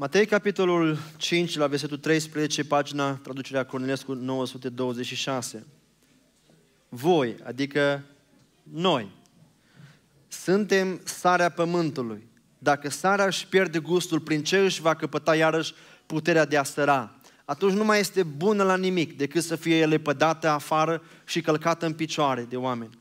Matei, capitolul 5, la versetul 13, pagina traducerea Cornelescu 926. Voi, adică noi, suntem sarea pământului. Dacă sarea își pierde gustul, prin ce își va căpăta iarăși puterea de a săra? Atunci nu mai este bună la nimic decât să fie lepădată afară și călcată în picioare de oameni.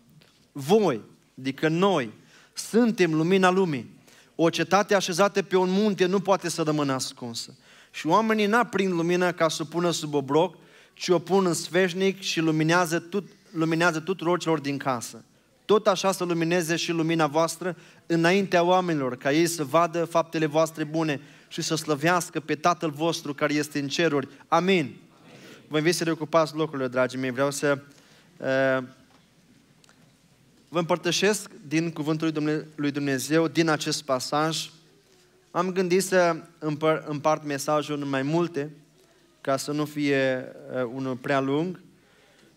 Voi, adică noi, suntem lumina lumii. O cetate așezată pe un munte nu poate să rămână ascunsă. Și oamenii n-aprind lumina ca să o pună sub obroc, ci o pun în sfeșnic și luminează, tut, luminează tuturor celor din casă. Tot așa să lumineze și lumina voastră înaintea oamenilor, ca ei să vadă faptele voastre bune și să slăvească pe Tatăl vostru care este în ceruri. Amin. Amin. Vă invit să reocupați locurile, dragii mei. Vreau să uh, vă împărtășesc din Cuvântul lui Dumnezeu, din acest pasaj. Am gândit să împart mesajul în mai multe, ca să nu fie uh, unul prea lung.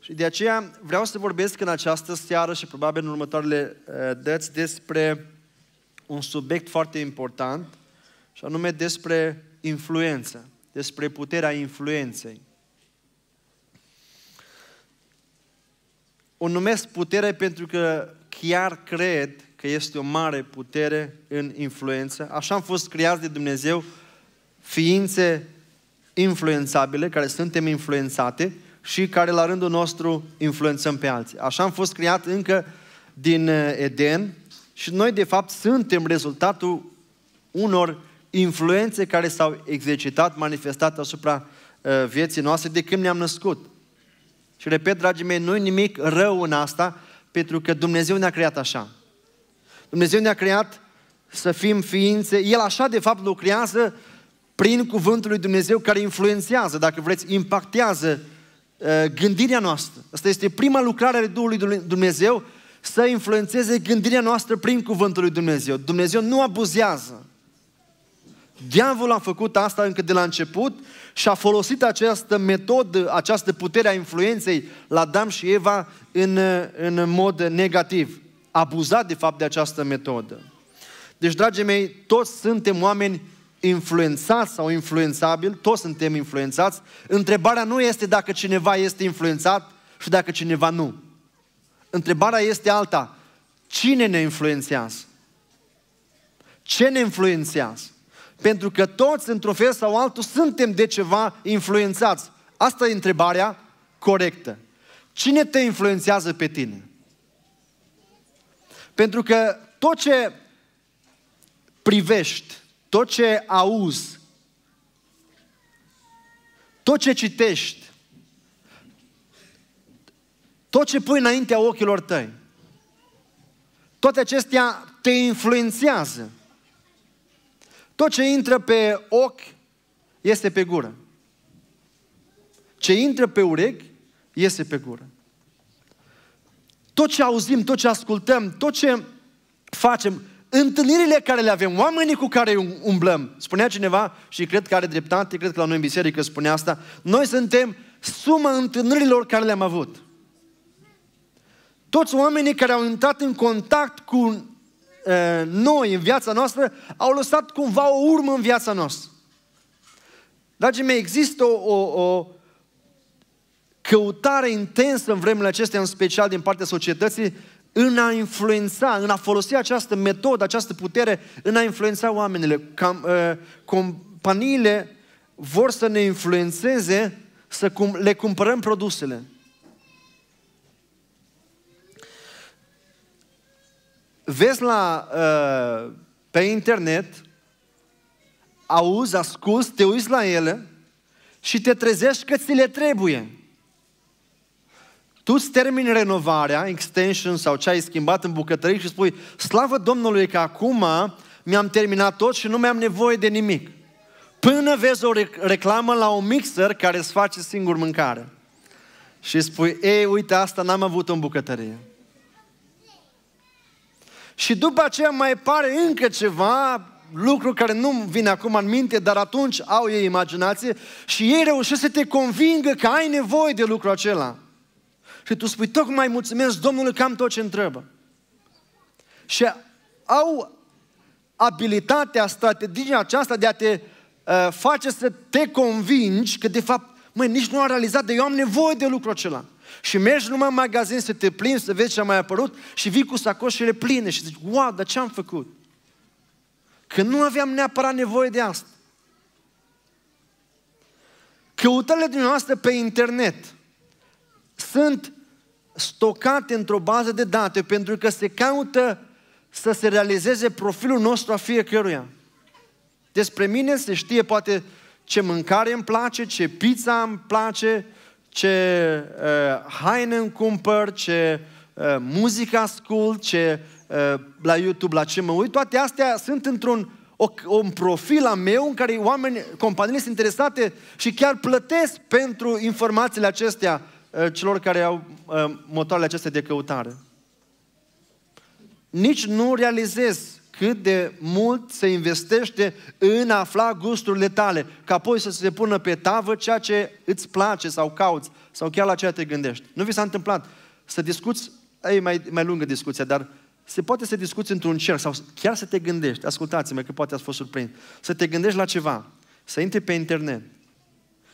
Și de aceea vreau să vorbesc în această seară și probabil în următoarele uh, dăți despre un subiect foarte important, și anume despre influență, despre puterea influenței. O numesc putere pentru că chiar cred că este o mare putere în influență. Așa am fost creați de Dumnezeu, ființe influențabile, care suntem influențate și care la rândul nostru influențăm pe alții. Așa am fost creat încă din uh, Eden și noi de fapt suntem rezultatul unor influențe care s-au exercitat, manifestat asupra uh, vieții noastre de când ne-am născut. Și repet, dragii mei, nu i nimic rău în asta, pentru că Dumnezeu ne-a creat așa. Dumnezeu ne-a creat să fim ființe. El așa, de fapt, lucrează prin cuvântul lui Dumnezeu care influențează, dacă vreți, impactează uh, gândirea noastră. Asta este prima lucrare a Duhului Dumnezeu, să influențeze gândirea noastră prin cuvântul lui Dumnezeu. Dumnezeu nu abuzează. Diavolul a făcut asta încă de la început și a folosit această metodă, această putere a influenței la Adam și Eva în, în mod negativ. abuzat, de fapt, de această metodă. Deci, dragii mei, toți suntem oameni influențați sau influențabili, toți suntem influențați. Întrebarea nu este dacă cineva este influențat și dacă cineva nu. Întrebarea este alta. Cine ne influențează? Ce ne influențează? Pentru că toți, într-un fel sau altul, suntem de ceva influențați. Asta e întrebarea corectă. Cine te influențează pe tine? Pentru că tot ce privești, tot ce auzi, tot ce citești, tot ce pui înaintea ochilor tăi, toate acestea te influențează. Tot ce intră pe ochi este pe gură. Ce intră pe urechi este pe gură. Tot ce auzim, tot ce ascultăm, tot ce facem, întâlnirile care le avem, oamenii cu care um, umblăm, spunea cineva și cred că are dreptate, cred că la noi în biserică spunea asta, noi suntem suma întâlnirilor care le-am avut. Toți oamenii care au intrat în contact cu Eh, noi în viața noastră au lăsat cumva o urmă în viața noastră. Dragii mei, există o, o, o căutare intensă în vremurile acestea, în special din partea societății, în a influența, în a folosi această metodă, această putere, în a influența oamenile. Cam, uh, companiile vor să ne influențeze să cum, le cumpărăm produsele. vezi la, uh, pe internet, auzi, asculți, te uiți la ele și te trezești că ți le trebuie. Tu îți termini renovarea, extension sau ce ai schimbat în bucătărie și spui, slavă Domnului că acum mi-am terminat tot și nu mi-am nevoie de nimic. Până vezi o reclamă la un mixer care îți face singur mâncare. Și spui, ei, uite, asta n-am avut în bucătărie. Și după aceea mai pare încă ceva, lucru care nu vine acum în minte, dar atunci au ei imaginație și ei reușesc să te convingă că ai nevoie de lucrul acela. Și tu spui, tocmai mulțumesc Domnului că am tot ce întrebă. Și au abilitatea, strategia aceasta de a te uh, face să te convingi că de fapt, măi, nici nu a realizat, de eu am nevoie de lucrul acela și mergi numai în magazin să te plimbi, să vezi ce a mai apărut și vii cu sacoșele pline și zici, wow, dar ce am făcut? Că nu aveam neapărat nevoie de asta. Căutările dumneavoastră pe internet sunt stocate într-o bază de date pentru că se caută să se realizeze profilul nostru a fiecăruia. Despre mine se știe poate ce mâncare îmi place, ce pizza îmi place, ce uh, haine îmi cumpăr, ce uh, muzică ascult, ce uh, la YouTube, la ce mă uit, toate astea sunt într-un o, un profil al meu în care oameni, companiile sunt interesate și chiar plătesc pentru informațiile acestea uh, celor care au uh, motoarele acestea de căutare. Nici nu realizez cât de mult se investește în a afla gusturile tale, ca apoi să se pună pe tavă ceea ce îți place sau cauți, sau chiar la ceea te gândești. Nu vi s-a întâmplat să discuți, e mai, mai lungă discuția, dar se poate să discuți într-un cer sau chiar să te gândești, ascultați-mă că poate ați fost surprins, să te gândești la ceva, să intri pe internet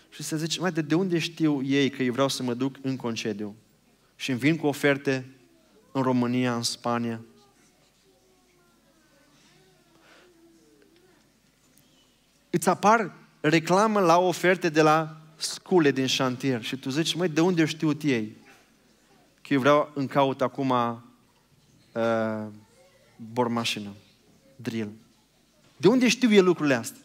și să zici, mai de, de unde știu ei că eu vreau să mă duc în concediu? Și îmi vin cu oferte în România, în Spania, îți apar reclamă la oferte de la scule din șantier și tu zici, măi, de unde știu ei? Că eu vreau în caut acum uh, bormașină, drill. De unde știu eu lucrurile astea?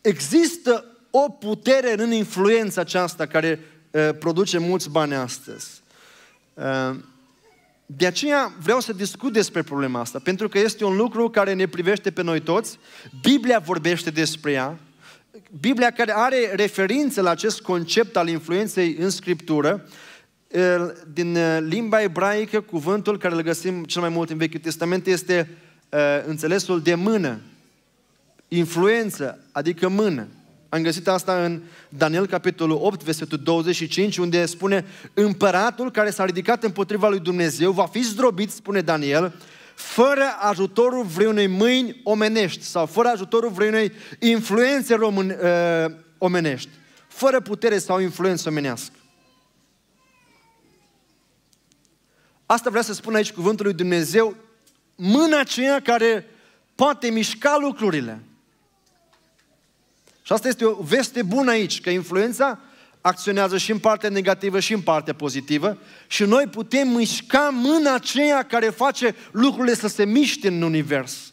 Există o putere în influența aceasta care uh, produce mulți bani astăzi. Uh, de aceea vreau să discut despre problema asta, pentru că este un lucru care ne privește pe noi toți. Biblia vorbește despre ea. Biblia care are referință la acest concept al influenței în Scriptură, din limba ebraică, cuvântul care îl găsim cel mai mult în Vechiul Testament este înțelesul de mână, influență, adică mână. Am găsit asta în Daniel, capitolul 8, versetul 25, unde spune Împăratul care s-a ridicat împotriva lui Dumnezeu va fi zdrobit, spune Daniel, fără ajutorul vreunei mâini omenești sau fără ajutorul vreunei influențe român, uh, omenești, fără putere sau influență omenească. Asta vrea să spun aici cuvântul lui Dumnezeu, mâna aceea care poate mișca lucrurile – și asta este o veste bună aici, că influența acționează și în partea negativă și în partea pozitivă și noi putem mișca mâna aceea care face lucrurile să se miște în univers.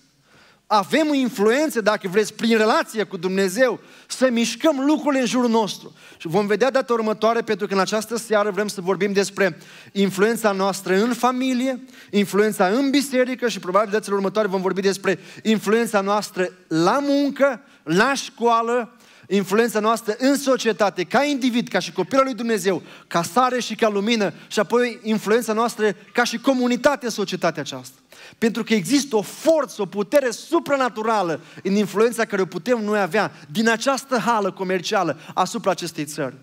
Avem influență, dacă vreți, prin relație cu Dumnezeu, să mișcăm lucrurile în jurul nostru. Și vom vedea data următoare, pentru că în această seară vrem să vorbim despre influența noastră în familie, influența în biserică și probabil datele următoare vom vorbi despre influența noastră la muncă la școală, influența noastră în societate, ca individ, ca și copilul lui Dumnezeu, ca sare și ca lumină și apoi influența noastră ca și comunitate în societatea aceasta. Pentru că există o forță, o putere supranaturală în influența care o putem noi avea din această hală comercială asupra acestei țări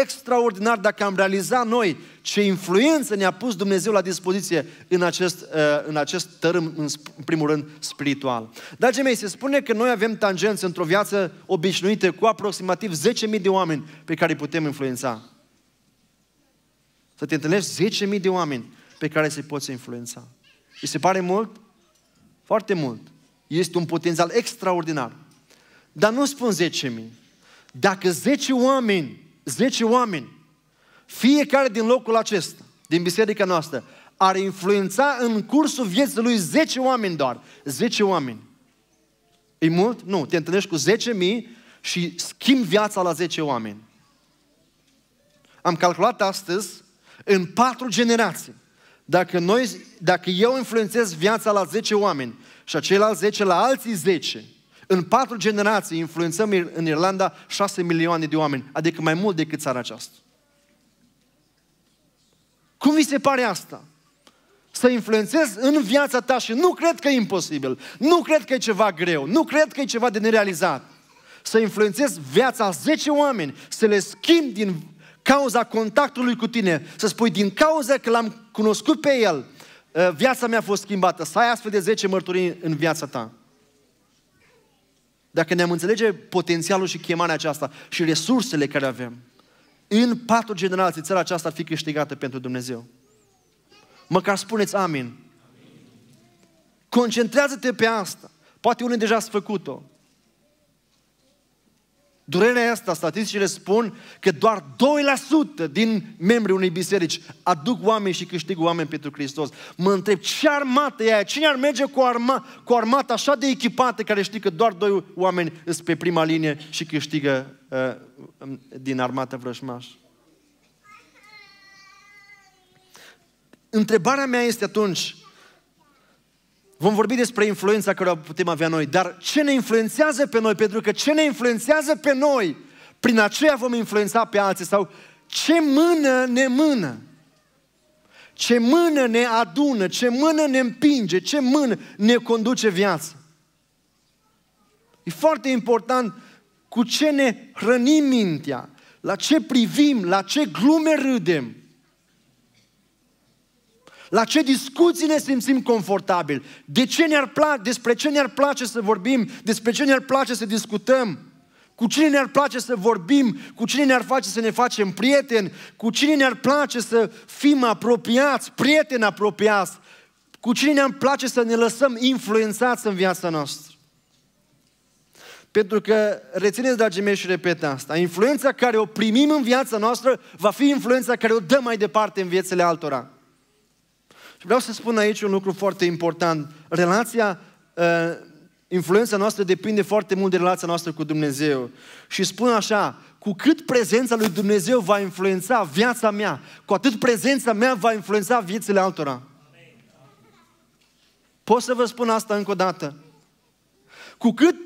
extraordinar dacă am realizat noi ce influență ne-a pus Dumnezeu la dispoziție în acest, uh, în acest tărâm, în primul rând, spiritual. Dragii mei, se spune că noi avem tangențe într-o viață obișnuită cu aproximativ 10.000 de oameni pe care îi putem influența. Să te întâlnești 10.000 de oameni pe care să-i poți influența. Îi se pare mult? Foarte mult. Este un potențial extraordinar. Dar nu spun 10.000. Dacă 10 oameni 10 oameni, fiecare din locul acesta, din biserica noastră, ar influența în cursul vieții lui 10 oameni doar. 10 oameni. E mult? Nu. Te întâlnești cu 10.000 și schimbi viața la 10 oameni. Am calculat astăzi în patru generații. Dacă, noi, dacă eu influențez viața la 10 oameni și acelalți 10 la alții 10, în patru generații influențăm în Irlanda șase milioane de oameni, adică mai mult decât țara aceasta. Cum vi se pare asta? Să influențezi în viața ta și nu cred că e imposibil, nu cred că e ceva greu, nu cred că e ceva de nerealizat. Să influențezi viața a 10 oameni, să le schimbi din cauza contactului cu tine, să spui din cauza că l-am cunoscut pe el, ă, viața mea a fost schimbată, să ai astfel de 10 mărturii în viața ta dacă ne-am înțelege potențialul și chemarea aceasta și resursele care avem, în patru generații țara aceasta ar fi câștigată pentru Dumnezeu. Măcar spuneți amin. Concentrează-te pe asta. Poate unii deja ați făcut-o. Durerea asta, statisticile spun că doar 2% din membrii unei biserici aduc oameni și câștigă oameni pentru Hristos. Mă întreb, ce armată e aia? Cine ar merge cu, arma, cu armată așa de echipată care știe că doar doi oameni sunt pe prima linie și câștigă uh, um, din armata vrășmaș? Întrebarea mea este atunci, Vom vorbi despre influența care o putem avea noi, dar ce ne influențează pe noi? Pentru că ce ne influențează pe noi, prin aceea vom influența pe alții sau ce mână ne mână? Ce mână ne adună, ce mână ne împinge, ce mână ne conduce viața. E foarte important cu ce ne hrănim mintea, la ce privim, la ce glume râdem, la ce discuții ne simțim confortabil, de ce ne-ar pla- despre ce ne-ar place să vorbim, despre ce ne-ar place să discutăm, cu cine ne-ar place să vorbim, cu cine ne-ar face să ne facem prieteni, cu cine ne-ar place să fim apropiați, prieteni apropiați, cu cine ne-ar place să ne lăsăm influențați în viața noastră. Pentru că, rețineți, dragii mei, și repet asta, influența care o primim în viața noastră va fi influența care o dăm mai departe în viețile altora. Vreau să spun aici un lucru foarte important. Relația, ă, influența noastră depinde foarte mult de relația noastră cu Dumnezeu. Și spun așa, cu cât prezența lui Dumnezeu va influența viața mea, cu atât prezența mea va influența viețile altora. Pot să vă spun asta încă o dată. Cu cât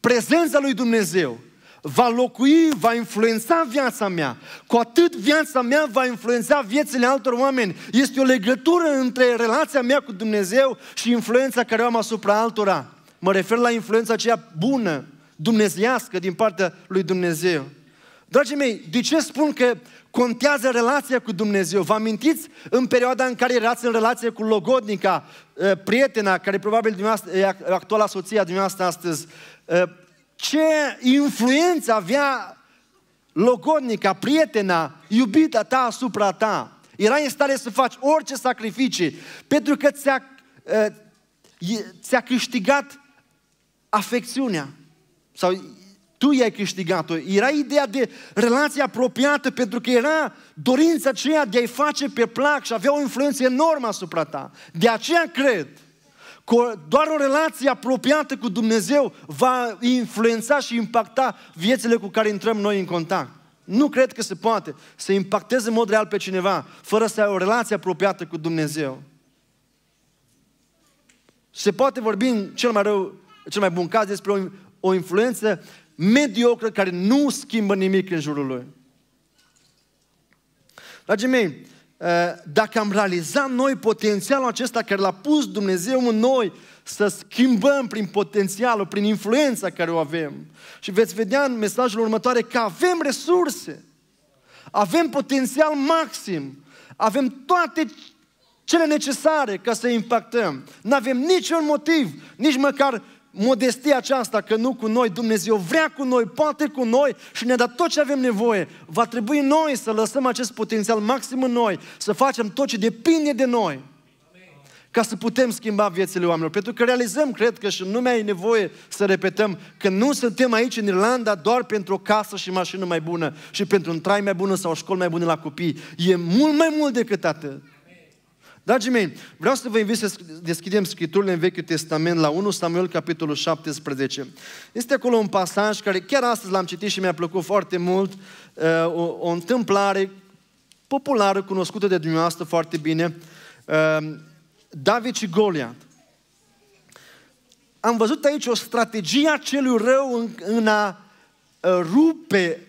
prezența lui Dumnezeu va locui, va influența viața mea. Cu atât viața mea va influența viețile altor oameni. Este o legătură între relația mea cu Dumnezeu și influența care o am asupra altora. Mă refer la influența aceea bună, dumnezeiască din partea lui Dumnezeu. Dragii mei, de ce spun că contează relația cu Dumnezeu? Vă amintiți în perioada în care erați în relație cu Logodnica, eh, prietena, care probabil e eh, actuala soția dumneavoastră astăzi, eh, ce influență avea logodnica, prietena, iubita ta asupra ta. Era în stare să faci orice sacrificii, pentru că ți-a, eh, ți-a câștigat afecțiunea. Sau tu i-ai câștigat-o. Era ideea de relație apropiată, pentru că era dorința aceea de a-i face pe plac și avea o influență enormă asupra ta. De aceea cred doar o relație apropiată cu Dumnezeu va influența și impacta viețile cu care intrăm noi în contact. Nu cred că se poate să impacteze în mod real pe cineva fără să ai o relație apropiată cu Dumnezeu. Se poate vorbi în cel mai rău, cel mai bun caz despre o, o influență mediocră care nu schimbă nimic în jurul lui. Dragii mei, Eh, dacă am realizat noi potențialul acesta care l-a pus Dumnezeu în noi, să schimbăm prin potențialul, prin influența care o avem. Și veți vedea în mesajul următoare că avem resurse, avem potențial maxim, avem toate cele necesare ca să impactăm. Nu avem niciun motiv, nici măcar modestia aceasta că nu cu noi, Dumnezeu vrea cu noi, poate cu noi și ne-a dat tot ce avem nevoie. Va trebui noi să lăsăm acest potențial maxim în noi, să facem tot ce depinde de noi ca să putem schimba viețile oamenilor. Pentru că realizăm, cred că și nu mai e nevoie să repetăm că nu suntem aici în Irlanda doar pentru o casă și mașină mai bună și pentru un trai mai bun sau o școală mai bună la copii. E mult mai mult decât atât. Dragii mei, vreau să vă invit să deschidem Scripturile în Vechiul Testament la 1 Samuel, capitolul 17. Este acolo un pasaj care chiar astăzi l-am citit și mi-a plăcut foarte mult, uh, o, o întâmplare populară, cunoscută de dumneavoastră foarte bine, uh, David și Goliat. Am văzut aici o strategie a celui rău în, în a uh, rupe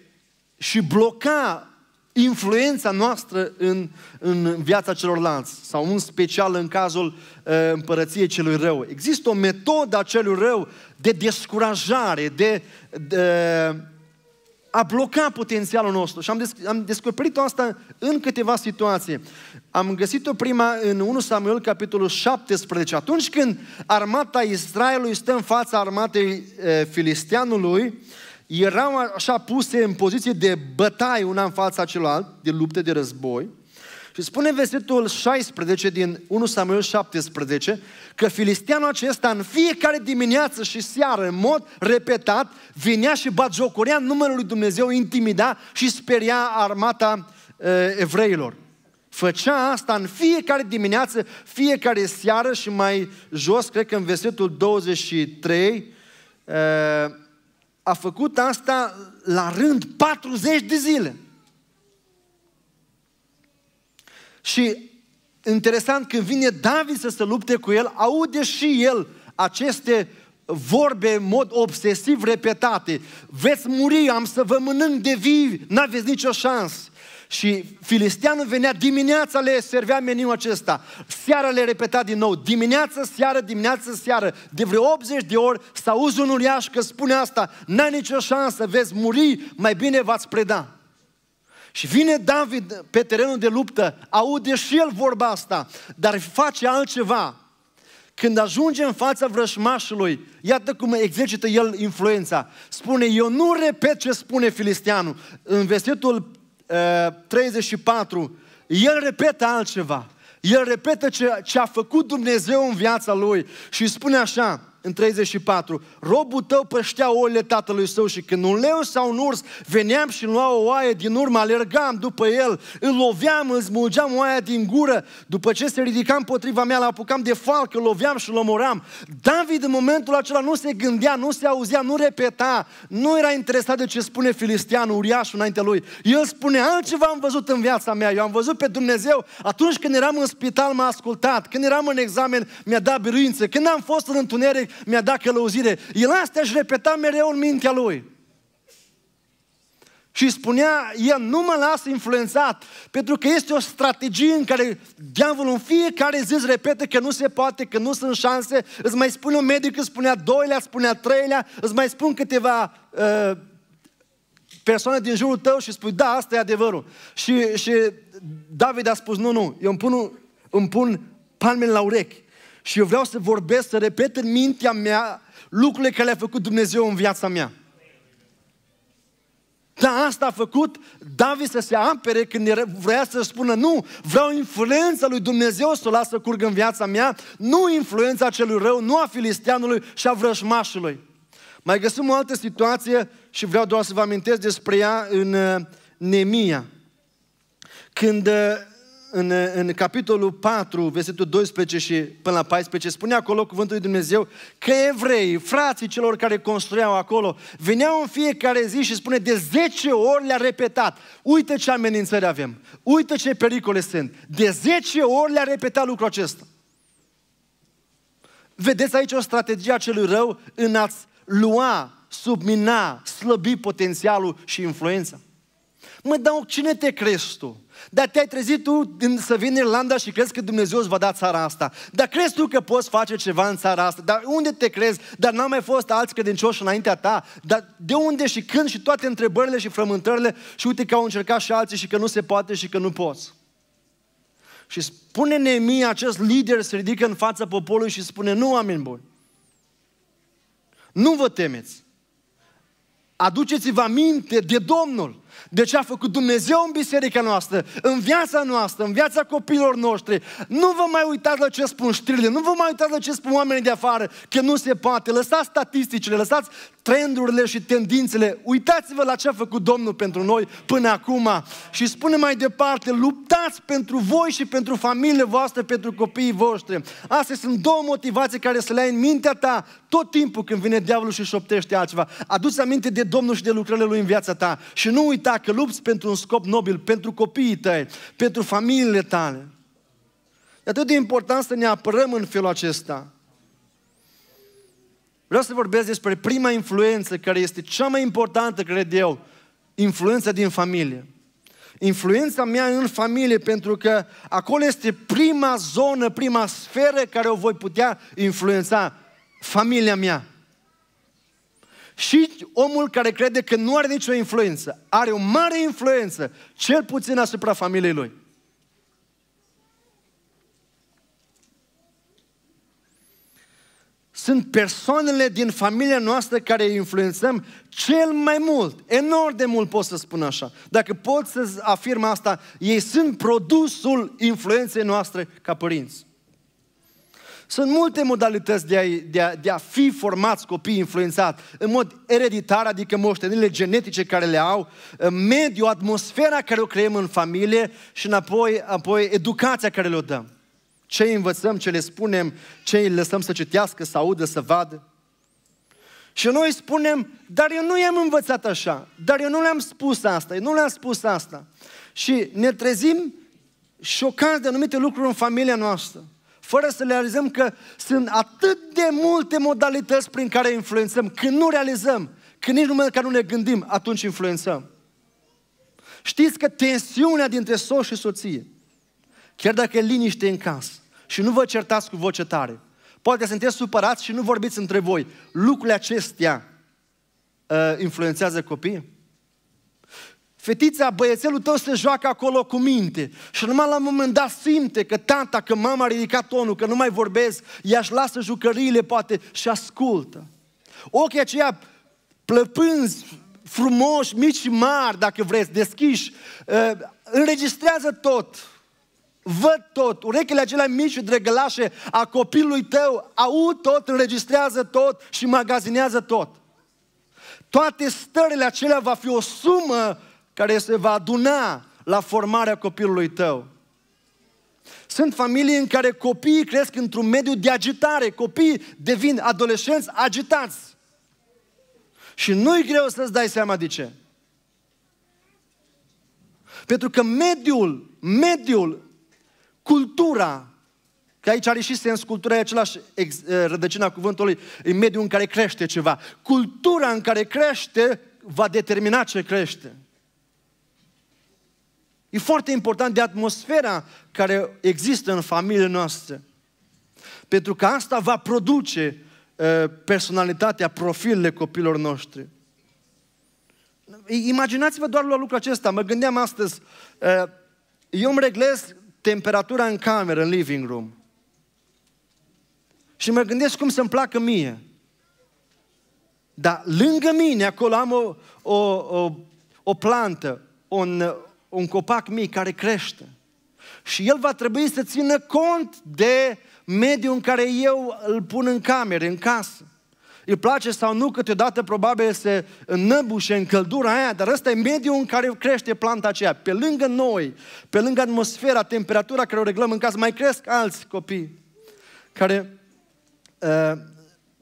și bloca influența noastră în, în viața celorlalți sau în special în cazul uh, împărăției celui rău. Există o metodă a celui rău de descurajare, de, de a bloca potențialul nostru. Și am, des, am descoperit asta în câteva situații. Am găsit-o prima în 1 Samuel, capitolul 17. Atunci când armata Israelului stă în fața armatei uh, filisteanului, uh, erau așa puse în poziție de bătaie una în fața celălalt, de lupte, de război. Și spune versetul 16 din 1 Samuel 17 că filisteanul acesta în fiecare dimineață și seară, în mod repetat, vinea și bagiocorea numele lui Dumnezeu, intimida și speria armata e, evreilor. Făcea asta în fiecare dimineață, fiecare seară și mai jos, cred că în versetul 23, a făcut asta la rând 40 de zile. Și interesant, când vine David să se lupte cu el, aude și el aceste vorbe în mod obsesiv repetate. Veți muri, am să vă mănânc de vii, n-aveți nicio șansă. Și filisteanul venea dimineața, le servea meniul acesta. Seara le repeta din nou, dimineața, seară, dimineața, seară. De vreo 80 de ori să a un uriaș că spune asta, n-ai nicio șansă, veți muri, mai bine v-ați preda. Și vine David pe terenul de luptă, aude și el vorba asta, dar face altceva. Când ajunge în fața vrășmașului, iată cum exercită el influența. Spune, eu nu repet ce spune filisteanul. În vestitul 34, el repetă altceva. El repetă ce, ce a făcut Dumnezeu în viața lui și spune așa, în 34, robul tău păștea oile tatălui său și când un leu sau un urs veneam și lua o oaie din urmă, alergam după el, îl loveam, îl smulgeam oaia din gură, după ce se ridica împotriva mea, l apucam de falcă, îl loveam și îl omoram. David în momentul acela nu se gândea, nu se auzea, nu repeta, nu era interesat de ce spune filistianul, uriașul înaintea lui. El spune, altceva am văzut în viața mea, eu am văzut pe Dumnezeu atunci când eram în spital m-a ascultat, când eram în examen mi-a dat biruință, când am fost în întuneric mi-a dat călăuzire. El astea își repeta mereu în mintea lui. Și spunea, el nu mă las influențat, pentru că este o strategie în care diavolul în fiecare zi îți repete că nu se poate, că nu sunt șanse, îți mai spune un medic, îți spunea doilea, îți spunea treilea, îți mai spun câteva uh, persoane din jurul tău și spui, da, asta e adevărul. Și, și David a spus, nu, nu, eu îmi pun, îmi pun palmele la urechi. Și eu vreau să vorbesc, să repet în mintea mea lucrurile care le-a făcut Dumnezeu în viața mea. Dar asta a făcut David să se apere când vrea să spună nu, vreau influența lui Dumnezeu să o lasă curgă în viața mea, nu influența celui rău, nu a filisteanului și a vrășmașului. Mai găsim o altă situație și vreau doar să vă amintesc despre ea în uh, Nemia. Când uh, în, în capitolul 4, versetul 12 și până la 14, spune acolo cuvântul lui Dumnezeu că evrei, frații celor care construiau acolo, veneau în fiecare zi și spune de 10 ori le-a repetat. Uite ce amenințări avem, uite ce pericole sunt. De 10 ori le-a repetat lucrul acesta. Vedeți aici o strategie a celui rău în a-ți lua, submina, slăbi potențialul și influența. Mă, dau cine te crezi tu? Dar te-ai trezit tu să vin în Irlanda și crezi că Dumnezeu îți va da țara asta. Dar crezi tu că poți face ceva în țara asta. Dar unde te crezi? Dar n-au mai fost alți credincioși înaintea ta. Dar de unde și când și toate întrebările și frământările și uite că au încercat și alții și că nu se poate și că nu poți. Și spune Nemia, acest lider se ridică în fața poporului și spune, nu oameni buni, nu vă temeți. Aduceți-vă aminte de Domnul de ce a făcut Dumnezeu în biserica noastră, în viața noastră, în viața copiilor noștri. Nu vă mai uitați la ce spun știrile, nu vă mai uitați la ce spun oamenii de afară, că nu se poate. Lăsați statisticile, lăsați trendurile și tendințele. Uitați-vă la ce a făcut Domnul pentru noi până acum și spune mai departe, luptați pentru voi și pentru familiile voastre, pentru copiii voștri. Astea sunt două motivații care să le ai în mintea ta tot timpul când vine diavolul și șoptește altceva. Aduți aminte de Domnul și de lucrările lui în viața ta și nu uita dacă lupți pentru un scop nobil, pentru copiii tăi, pentru familiile tale. E atât de important să ne apărăm în felul acesta. Vreau să vorbesc despre prima influență care este cea mai importantă, cred eu, influența din familie. Influența mea în familie, pentru că acolo este prima zonă, prima sferă care o voi putea influența, familia mea. Și omul care crede că nu are nicio influență, are o mare influență, cel puțin asupra familiei lui. Sunt persoanele din familia noastră care îi influențăm cel mai mult, enorm de mult pot să spun așa. Dacă pot să afirm asta, ei sunt produsul influenței noastre ca părinți. Sunt multe modalități de a, de, a, de a fi formați copii influențați în mod ereditar, adică moștenirile genetice care le au, mediul, atmosfera care o creăm în familie și înapoi apoi educația care le-o dăm. Ce îi învățăm, ce le spunem, ce îi lăsăm să citească, să audă, să vadă. Și noi spunem, dar eu nu i-am învățat așa, dar eu nu le-am spus asta, eu nu le-am spus asta. Și ne trezim șocați de anumite lucruri în familia noastră fără să realizăm că sunt atât de multe modalități prin care influențăm. Când nu realizăm, când nici numai că nu ne gândim, atunci influențăm. Știți că tensiunea dintre soț și soție, chiar dacă e liniște în casă și nu vă certați cu voce tare, poate sunteți supărați și nu vorbiți între voi, lucrurile acestea uh, influențează copiii? fetița, băiețelul tău se joacă acolo cu minte și numai la un moment dat simte că tata, că mama a ridicat tonul, că nu mai vorbesc, ea își lasă jucăriile poate și ascultă. Ochii aceia plăpânzi, frumoși, mici și mari, dacă vreți, deschiși, ă, înregistrează tot. Văd tot, urechile acelea mici și drăgălașe a copilului tău, aud tot, înregistrează tot și magazinează tot. Toate stările acelea va fi o sumă care se va aduna la formarea copilului tău. Sunt familii în care copiii cresc într-un mediu de agitare, copiii devin adolescenți agitați. Și nu-i greu să-ți dai seama de ce. Pentru că mediul, mediul, cultura, că aici are și sens, cultura e același ex, rădăcina cuvântului, e mediul în care crește ceva. Cultura în care crește va determina ce crește. E foarte important de atmosfera care există în familia noastră. Pentru că asta va produce uh, personalitatea, profilele copilor noștri. Imaginați-vă doar la lucrul acesta. Mă gândeam astăzi, uh, eu îmi reglez temperatura în cameră, în living room. Și mă gândesc cum să-mi placă mie. Dar lângă mine, acolo am o, o, o, o plantă, un, un copac mic care crește. Și el va trebui să țină cont de mediul în care eu îl pun în cameră, în casă. Îi place sau nu, câteodată probabil se înnăbușe în căldura aia, dar ăsta e mediul în care crește planta aceea. Pe lângă noi, pe lângă atmosfera, temperatura care o reglăm în casă, mai cresc alți copii care uh,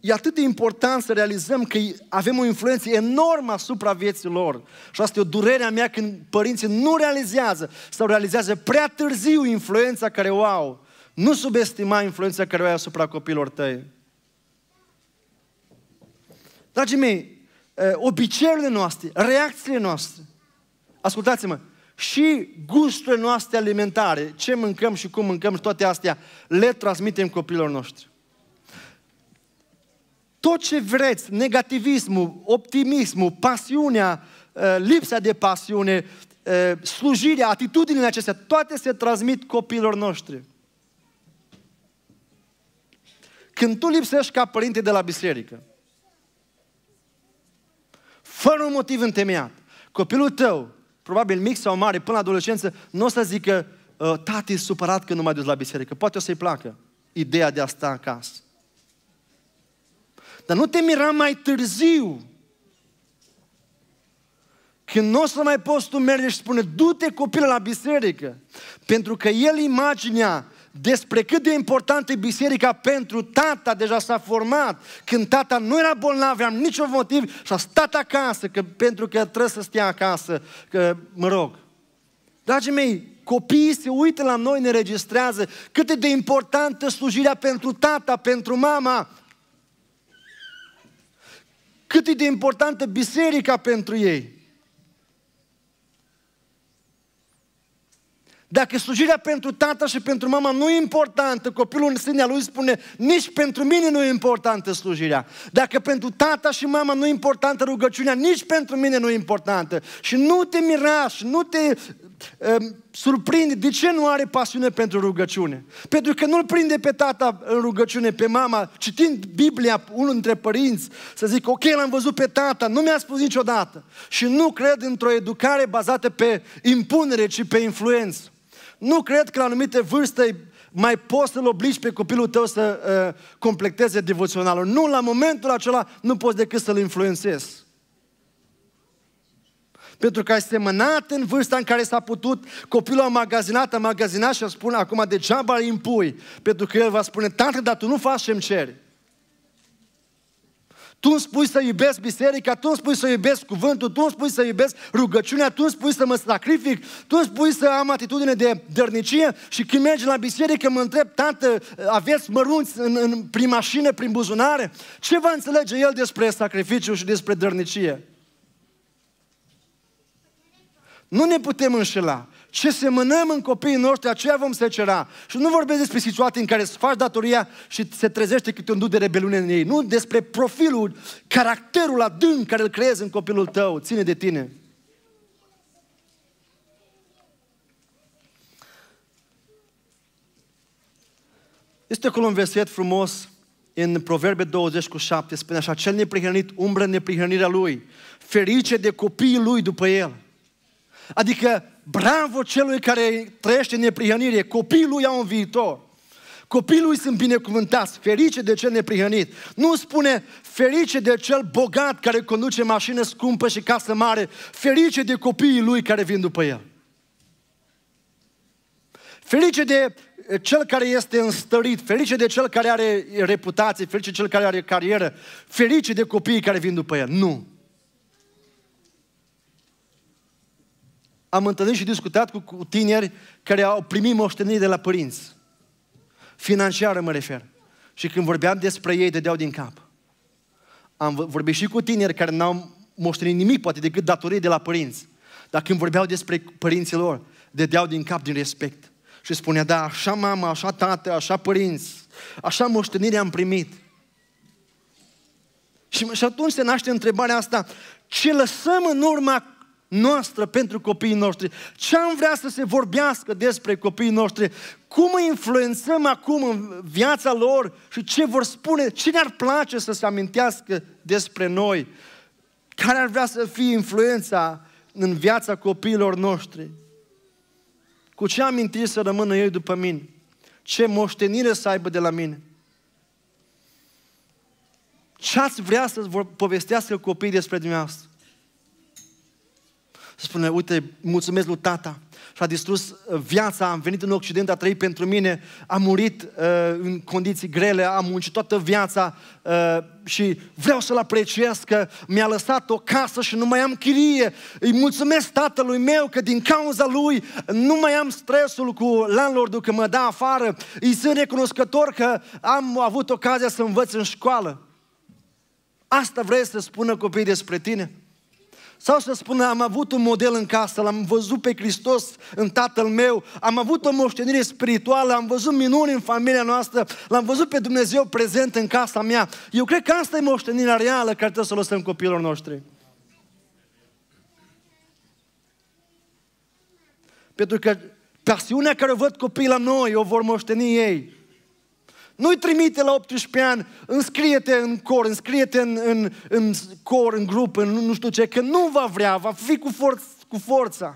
E atât de important să realizăm că avem o influență enormă asupra vieții lor. Și asta e o durere a mea când părinții nu realizează sau realizează prea târziu influența care o au. Nu subestima influența care o ai asupra copilor tăi. Dragii mei, obiceiurile noastre, reacțiile noastre, ascultați-mă, și gusturile noastre alimentare, ce mâncăm și cum mâncăm și toate astea, le transmitem copilor noștri tot ce vreți, negativismul, optimismul, pasiunea, eh, lipsa de pasiune, eh, slujirea, atitudinile acestea, toate se transmit copiilor noștri. Când tu lipsești ca părinte de la biserică, fără un motiv întemeiat, copilul tău, probabil mic sau mare, până la adolescență, nu o să zică, oh, tati e supărat că nu mai duci la biserică. Poate o să-i placă ideea de a sta acasă. Dar nu te mira mai târziu când nu o să mai poți tu merge și spune, du-te copil la biserică, pentru că el imaginea despre cât de importantă e biserica pentru tata, deja s-a format. Când tata nu era bolnav, aveam niciun motiv și a stat acasă, că, pentru că trebuie să stea acasă, că mă rog. Dragii mei, copiii se uită la noi, ne registrează cât de importantă slujirea pentru tata, pentru mama, cât e de importantă biserica pentru ei. Dacă slujirea pentru tata și pentru mama nu e importantă, copilul în sinea lui spune, nici pentru mine nu e importantă slujirea. Dacă pentru tata și mama nu e importantă rugăciunea, nici pentru mine nu e importantă. Și nu te miraș, nu te surprinde de ce nu are pasiune pentru rugăciune. Pentru că nu-l prinde pe tata în rugăciune, pe mama, citind Biblia, unul dintre părinți, să zic, ok, l-am văzut pe tata, nu mi-a spus niciodată. Și nu cred într-o educare bazată pe impunere, ci pe influență. Nu cred că la anumite vârste mai poți să-l obligi pe copilul tău să uh, completeze devoționalul. Nu, la momentul acela nu poți decât să-l influențezi pentru că ai semănat în vârsta în care s-a putut, copilul a magazinat, a magazinat și a spune acum degeaba îi impui, pentru că el va spune, tată, dar tu nu faci ce-mi ceri. Tu îmi spui să iubesc biserica, tu îmi spui să iubesc cuvântul, tu îmi spui să iubesc rugăciunea, tu îmi spui să mă sacrific, tu îmi spui să am atitudine de dărnicie și când mergi la biserică mă întreb, tată, aveți mărunți în, în, prin mașină, prin buzunare? Ce va înțelege el despre sacrificiu și despre dărnicie? Nu ne putem înșela. Ce semănăm în copiii noștri, aceea vom secera. Și nu vorbesc despre situații în care îți faci datoria și se trezește câte un de rebeliune în ei. Nu despre profilul, caracterul adânc care îl creezi în copilul tău. Ține de tine. Este acolo un verset frumos în Proverbe 20 cu 7, spune așa, cel neprihănit umbră în neprihănirea lui, ferice de copiii lui după el. Adică bravo celui care trăiește în neprihănire, copilul lui un viitor. Copilul sunt binecuvântați, ferice de cel neprihănit. Nu spune ferice de cel bogat care conduce mașină scumpă și casă mare, ferice de copiii lui care vin după el. Ferice de eh, cel care este înstărit, ferice de cel care are reputație, ferice de cel care are carieră, ferice de copiii care vin după el. Nu. am întâlnit și discutat cu, cu tineri care au primit moștenire de la părinți. Financiară mă refer. Și când vorbeam despre ei, dădeau din cap. Am vorbit și cu tineri care n-au moștenit nimic, poate decât datorii de la părinți. Dar când vorbeau despre părinții lor, dădeau din cap din respect. Și spunea, da, așa mama, așa tată, așa părinți, așa moștenire am primit. Și, și atunci se naște întrebarea asta, ce lăsăm în urma noastră pentru copiii noștri. Ce am vrea să se vorbească despre copiii noștri? Cum îi influențăm acum în viața lor și ce vor spune? Cine ar place să se amintească despre noi? Care ar vrea să fie influența în viața copiilor noștri? Cu ce amintiri să rămână ei după mine? Ce moștenire să aibă de la mine? Ce ați vrea să vă povestească copiii despre dumneavoastră? să spune, uite, mulțumesc lui tata și-a distrus uh, viața, am venit în Occident, a trăit pentru mine, a murit uh, în condiții grele, a muncit toată viața uh, și vreau să-l apreciez că mi-a lăsat o casă și nu mai am chirie. Îi mulțumesc tatălui meu că din cauza lui nu mai am stresul cu landlordul că mă dă da afară. Îi sunt recunoscător că am avut ocazia să învăț în școală. Asta vrei să spună copiii despre tine? Sau să spună, am avut un model în casă, l-am văzut pe Hristos în tatăl meu, am avut o moștenire spirituală, am văzut minuni în familia noastră, l-am văzut pe Dumnezeu prezent în casa mea. Eu cred că asta e moștenirea reală care trebuie să o lăsăm copiilor noștri. Pentru că pasiunea care o văd copiii la noi, o vor moșteni ei. Nu-i trimite la 18 ani, înscrie-te în cor, înscrie-te în, în, în cor, în grup, în nu știu ce, că nu va vrea, va fi cu, forț, cu forța.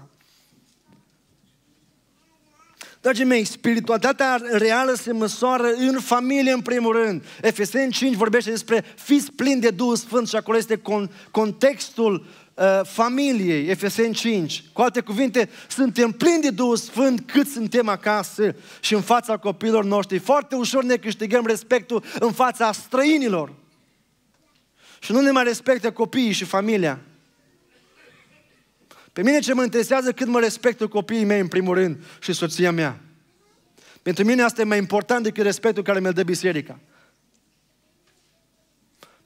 Dragii mei, spiritualitatea reală se măsoară în familie în primul rând. Efeseni 5 vorbește despre fiți plini de Duhul Sfânt și acolo este con- contextul uh, Uh, familiei, Efeseni 5. Cu alte cuvinte, suntem plini de Duhul Sfânt cât suntem acasă și în fața copiilor noștri. Foarte ușor ne câștigăm respectul în fața străinilor. Și nu ne mai respectă copiii și familia. Pe mine ce mă interesează cât mă respectă copiii mei în primul rând și soția mea. Pentru mine asta e mai important decât respectul care mi-l dă biserica.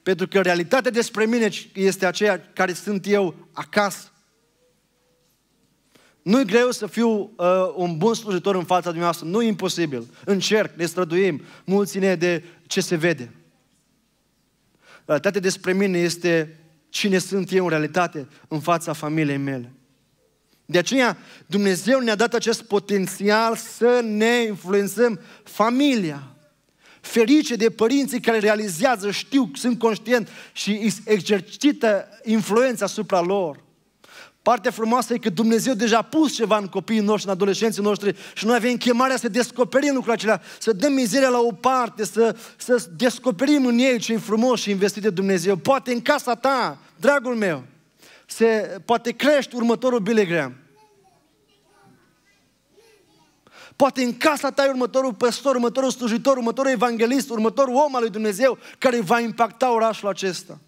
Pentru că realitatea despre mine este aceea care sunt eu acasă. Nu-i greu să fiu uh, un bun slujitor în fața dumneavoastră, nu e imposibil. Încerc, ne străduim, mult ține de ce se vede. Realitatea despre mine este cine sunt eu în realitate în fața familiei mele. De aceea Dumnezeu ne-a dat acest potențial să ne influențăm familia ferice de părinții care realizează, știu, sunt conștient și exercită influența asupra lor. Partea frumoasă e că Dumnezeu deja a pus ceva în copiii noștri, în adolescenții noștri și noi avem chemarea să descoperim lucrurile acelea, să dăm mizeria la o parte, să, să descoperim în ei ce e frumos și investit de Dumnezeu. Poate în casa ta, dragul meu, se, poate crești următorul Billy Graham. Poate în casa ta e următorul păstor, următorul slujitor, următorul evanghelist, următorul om al lui Dumnezeu care va impacta orașul acesta.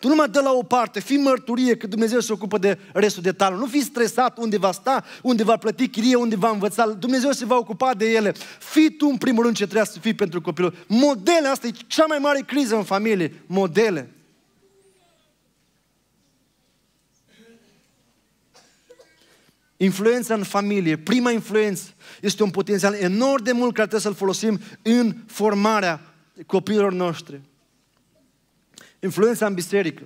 Tu numai dă la o parte, fii mărturie că Dumnezeu se ocupă de restul tale. Nu fi stresat unde va sta, unde va plăti chirie, unde va învăța. Dumnezeu se va ocupa de ele. Fii tu în primul rând ce trebuie să fii pentru copilul. Modele, asta e cea mai mare criză în familie. Modele. Influența în familie, prima influență, este un potențial enorm de mult care trebuie să-l folosim în formarea copiilor noștri. Influența în biserică.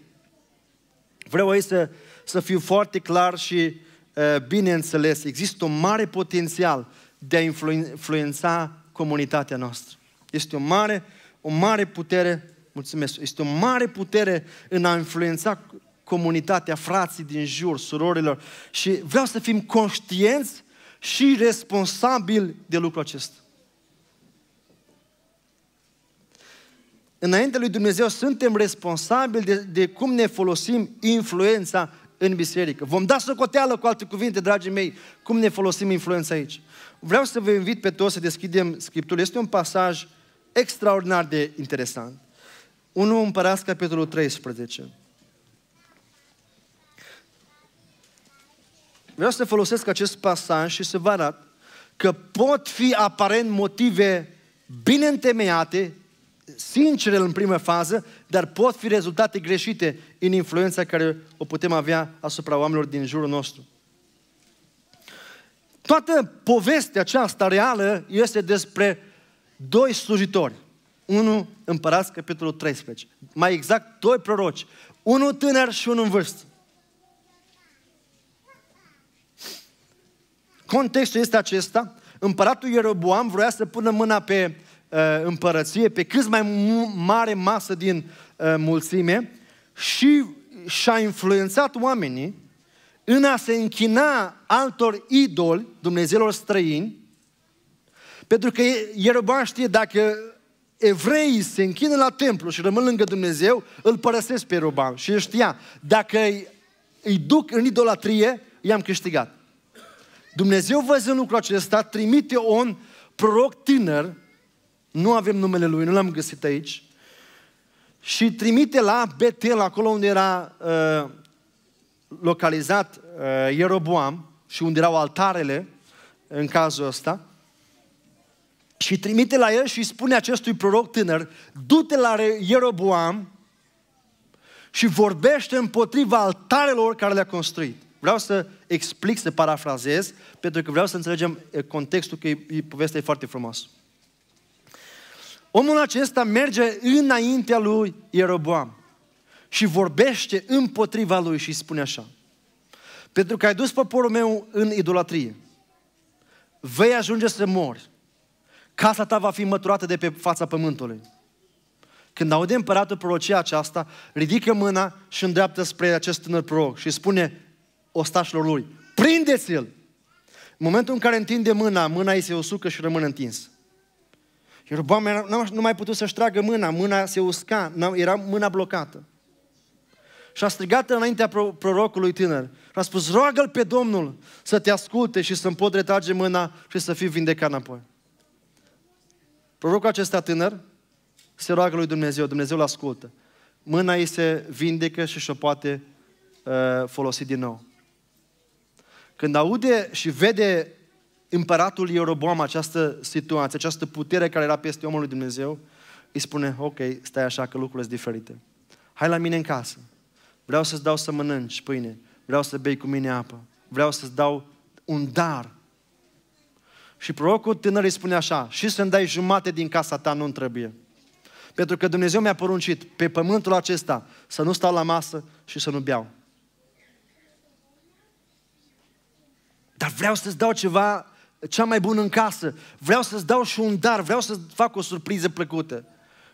Vreau aici să, să fiu foarte clar și uh, bineînțeles. Există un mare potențial de a influența comunitatea noastră. Este o mare, o mare putere, mulțumesc, este o mare putere în a influența comunitatea, frații din jur, surorilor și vreau să fim conștienți și responsabili de lucrul acesta. Înainte lui Dumnezeu suntem responsabili de, de cum ne folosim influența în biserică. Vom da socoteală cu alte cuvinte, dragii mei, cum ne folosim influența aici. Vreau să vă invit pe toți să deschidem Scriptura. Este un pasaj extraordinar de interesant. 1 Împărați, capitolul 13. vreau să folosesc acest pasaj și să vă arăt că pot fi aparent motive bine întemeiate, sincere în primă fază, dar pot fi rezultate greșite în influența care o putem avea asupra oamenilor din jurul nostru. Toată povestea aceasta reală este despre doi slujitori. Unul împărați, capitolul 13. Mai exact, doi proroci. Unul tânăr și unul în vârstă. Contextul este acesta. Împăratul Ieroboam vroia să pună mâna pe uh, împărăție, pe cât mai mare masă din uh, mulțime și și-a influențat oamenii în a se închina altor idoli, dumnezeilor străini, pentru că Ieroboam știe dacă evreii se închină la templu și rămân lângă Dumnezeu, îl părăsesc pe Ieroboam. Și știa, dacă îi duc în idolatrie, i-am câștigat. Dumnezeu văzând lucrul acesta, trimite un proroc tânăr, nu avem numele lui, nu l-am găsit aici, și trimite la Betel, acolo unde era uh, localizat uh, Ieroboam și unde erau altarele în cazul ăsta, și trimite la el și spune acestui proroc tânăr, du-te la Ieroboam și vorbește împotriva altarelor care le-a construit. Vreau să explic, să parafrazez, pentru că vreau să înțelegem contextul, că e, povestea e foarte frumoasă. Omul acesta merge înaintea lui Ieroboam și vorbește împotriva lui și spune așa. Pentru că ai dus poporul meu în idolatrie. Vei ajunge să mori. Casa ta va fi măturată de pe fața pământului. Când aude împăratul prorocia aceasta, ridică mâna și îndreaptă spre acest tânăr proroc și spune, ostașilor lui. Prindeți-l! În momentul în care întinde mâna, mâna ei se usucă și rămâne întins. Ieroboam nu mai putut să-și tragă mâna, mâna se usca, era mâna blocată. Și a strigat înaintea prorocului tânăr și a spus, roagă-l pe Domnul să te asculte și să-mi pot retrage mâna și să fii vindecat înapoi. Prorocul acesta tânăr se roagă lui Dumnezeu, Dumnezeu îl ascultă. Mâna ei se vindecă și și-o poate uh, folosi din nou. Când aude și vede împăratul Ieroboam această situație, această putere care era peste omul lui Dumnezeu, îi spune, ok, stai așa că lucrurile sunt diferite. Hai la mine în casă. Vreau să-ți dau să mănânci pâine. Vreau să bei cu mine apă. Vreau să-ți dau un dar. Și prorocul tânăr îi spune așa, și să-mi dai jumate din casa ta, nu trebuie. Pentru că Dumnezeu mi-a poruncit pe pământul acesta să nu stau la masă și să nu beau. Dar vreau să-ți dau ceva cea mai bună în casă. Vreau să-ți dau și un dar, vreau să fac o surpriză plăcută.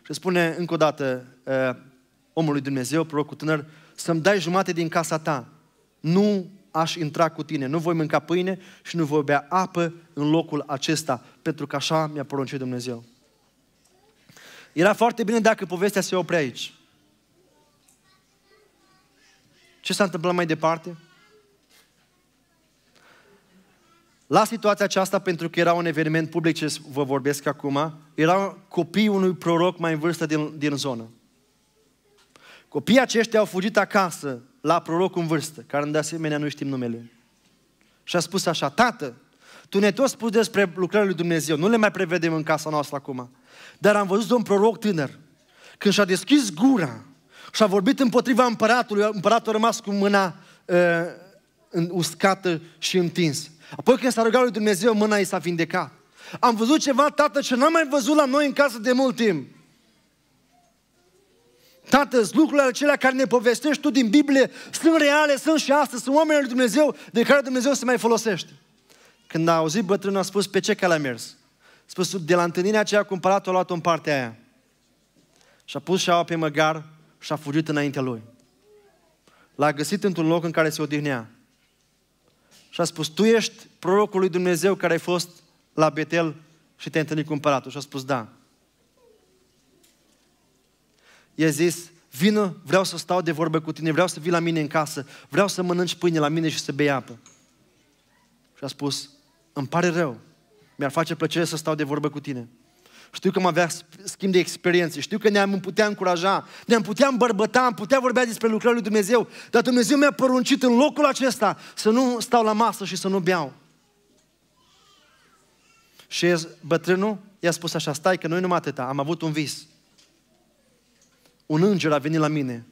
Și spune încă o dată uh, omului Dumnezeu, prorocul tânăr, să-mi dai jumate din casa ta. Nu aș intra cu tine, nu voi mânca pâine și nu voi bea apă în locul acesta, pentru că așa mi-a poruncit Dumnezeu. Era foarte bine dacă povestea se oprea aici. Ce s-a întâmplat mai departe? la situația aceasta, pentru că era un eveniment public ce vă vorbesc acum, erau copiii unui proroc mai în vârstă din, din zonă. Copiii aceștia au fugit acasă la proroc în vârstă, care de asemenea nu știm numele. Și a spus așa, Tată, tu ne tot spus despre lucrările lui Dumnezeu, nu le mai prevedem în casa noastră acum. Dar am văzut un proroc tânăr, când și-a deschis gura și a vorbit împotriva împăratului, împăratul a rămas cu mâna uh, uscată și întinsă. Apoi când s-a rugat lui Dumnezeu, mâna ei s-a vindecat. Am văzut ceva, tată, ce n-am mai văzut la noi în casă de mult timp. Tată, lucrurile acelea care ne povestești tu din Biblie sunt reale, sunt și astăzi, sunt oamenii lui Dumnezeu de care Dumnezeu se mai folosește. Când a auzit bătrânul, a spus, pe ce cale a mers? A spus, de la întâlnirea aceea cu împăratul, a luat-o în partea aia. Și-a pus șaua pe măgar și a fugit înaintea lui. L-a găsit într-un loc în care se odihnea și a spus, tu ești prorocul lui Dumnezeu care ai fost la Betel și te-ai întâlnit cu împăratul. Și a spus, da. I-a zis, vină, vreau să stau de vorbă cu tine, vreau să vii la mine în casă, vreau să mănânci pâine la mine și să bei apă. Și a spus, îmi pare rău, mi-ar face plăcere să stau de vorbă cu tine știu că am avea schimb de experiențe, știu că ne-am putea încuraja, ne-am putea îmbărbăta, am putea vorbea despre lucrările lui Dumnezeu, dar Dumnezeu mi-a poruncit în locul acesta să nu stau la masă și să nu beau. Și bătrânul i-a spus așa, stai că noi numai atâta, am avut un vis. Un înger a venit la mine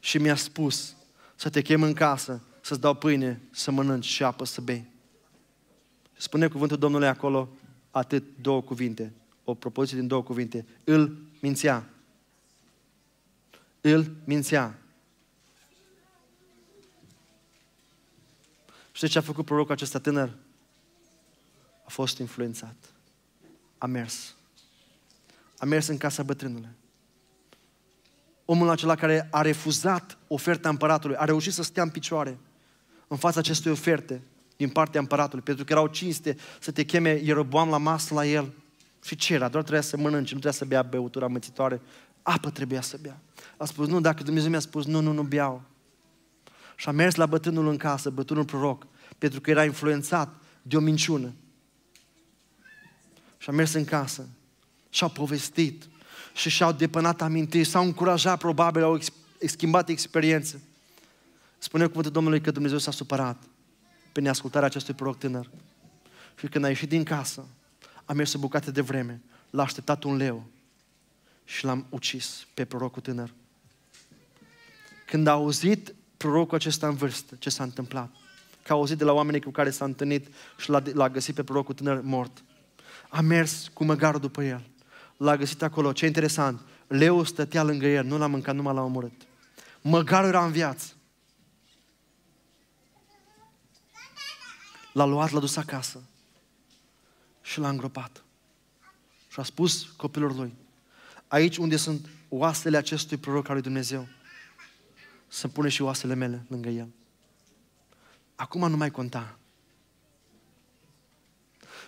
și mi-a spus să te chem în casă, să-ți dau pâine, să mănânci și apă să bei. Spune cuvântul Domnului acolo atât două cuvinte o propoziție din două cuvinte. Îl mințea. Îl mințea. Știți ce a făcut prorocul acesta tânăr? A fost influențat. A mers. A mers în casa bătrânului. Omul acela care a refuzat oferta împăratului, a reușit să stea în picioare în fața acestei oferte din partea împăratului, pentru că erau cinste să te cheme Ieroboam la masă la el și ce era? Doar trebuia să mănânce, nu trebuia să bea băutura mățitoare, apă trebuia să bea. A spus, nu, dacă Dumnezeu mi-a spus, nu, nu, nu beau. Și a mers la bătânul în casă, bătânul proroc, pentru că era influențat de o minciună. Și a mers în casă și a povestit și și-au depănat amintiri, s-au încurajat probabil, au schimbat experiențe. Spune cuvântul Domnului că Dumnezeu s-a supărat pe neascultarea acestui proroc tânăr. Și când a ieșit din casă, a mers o bucată de vreme, l-a așteptat un leu și l-am ucis pe prorocul tânăr. Când a auzit prorocul acesta în vârstă, ce s-a întâmplat, că a auzit de la oamenii cu care s-a întâlnit și l-a, l-a găsit pe prorocul tânăr mort, a mers cu măgarul după el, l-a găsit acolo. Ce interesant, leu stătea lângă el, nu l-a mâncat, numai l-a omorât. Măgarul era în viață. L-a luat, l-a dus acasă și l-a îngropat. Și a spus copilor lui, aici unde sunt oasele acestui proroc al lui Dumnezeu, să pune și oasele mele lângă el. Acum nu mai conta.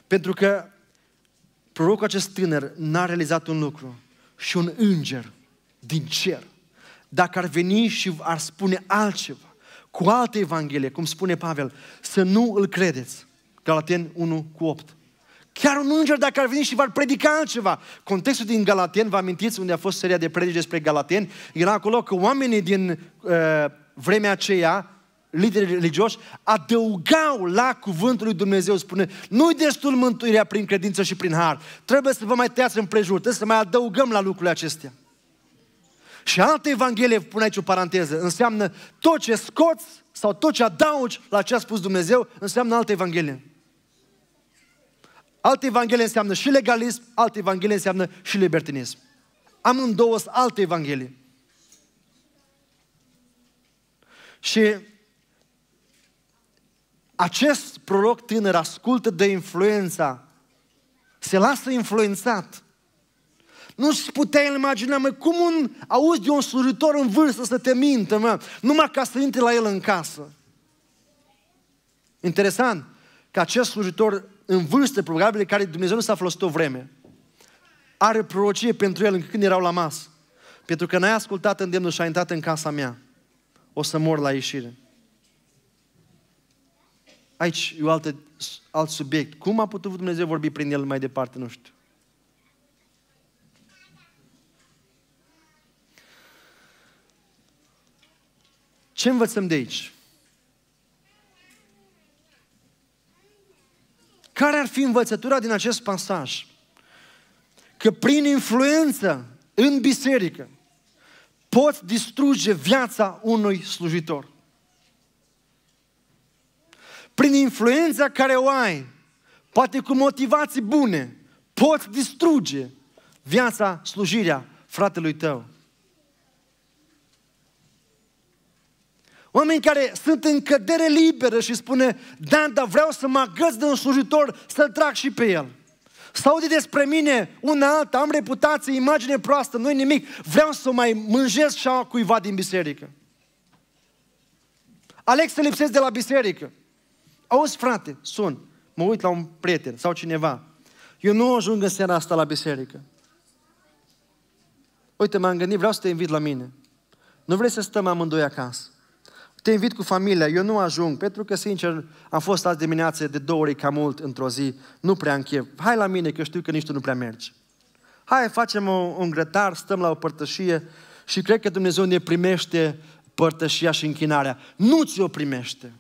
Pentru că prorocul acest tânăr n-a realizat un lucru și un înger din cer, dacă ar veni și ar spune altceva, cu alte evanghelie, cum spune Pavel, să nu îl credeți. Galaten 1 cu 8. Chiar un înger dacă ar veni și v-ar predica altceva. Contextul din Galaten, vă amintiți unde a fost seria de predici despre Galaten? Era acolo că oamenii din uh, vremea aceea, lideri religioși, adăugau la cuvântul lui Dumnezeu, spune, nu-i destul mântuirea prin credință și prin har, trebuie să vă mai tăiați prejur, trebuie să mai adăugăm la lucrurile acestea. Și alte evanghelie, pun aici o paranteză, înseamnă tot ce scoți sau tot ce adaugi la ce a spus Dumnezeu, înseamnă alte evanghelie. Alte evanghelie înseamnă și legalism, alte evanghelie înseamnă și libertinism. Am în două alte evanghelii. Și acest proroc tânăr ascultă de influența, se lasă influențat. Nu-ți putea imagina, mă, cum un, auzi de un slujitor în vârstă să te mintă, mă, numai ca să intri la el în casă. Interesant că acest slujitor în vârstă, probabil, de care Dumnezeu nu s-a folosit o vreme. Are prorocie pentru el când erau la masă. Pentru că n-ai ascultat îndemnul și ai intrat în casa mea. O să mor la ieșire. Aici e alt, alt subiect. Cum a putut Dumnezeu vorbi prin el mai departe, nu știu. Ce învățăm de aici? Care ar fi învățătura din acest pasaj? Că prin influență în biserică poți distruge viața unui slujitor. Prin influența care o ai, poate cu motivații bune, poți distruge viața, slujirea fratelui tău. Oameni care sunt în cădere liberă și spune, da, dar vreau să mă agăț de un slujitor, să-l trag și pe el. Să aude despre mine una alta, am reputație, imagine proastă, nu-i nimic. Vreau să mai mânjesc și a cuiva din biserică. Alex să lipsesc de la biserică. Auzi, frate, sun, mă uit la un prieten sau cineva. Eu nu ajung în seara asta la biserică. Uite, m-am gândit, vreau să te invit la mine. Nu vrei să stăm amândoi acasă. Te invit cu familia, eu nu ajung, pentru că, sincer, am fost azi dimineață de două ori cam mult într-o zi, nu prea închef. Hai la mine, că știu că nici tu nu prea mergi. Hai, facem un grătar, stăm la o părtășie și cred că Dumnezeu ne primește părtășia și închinarea. Nu ți-o primește.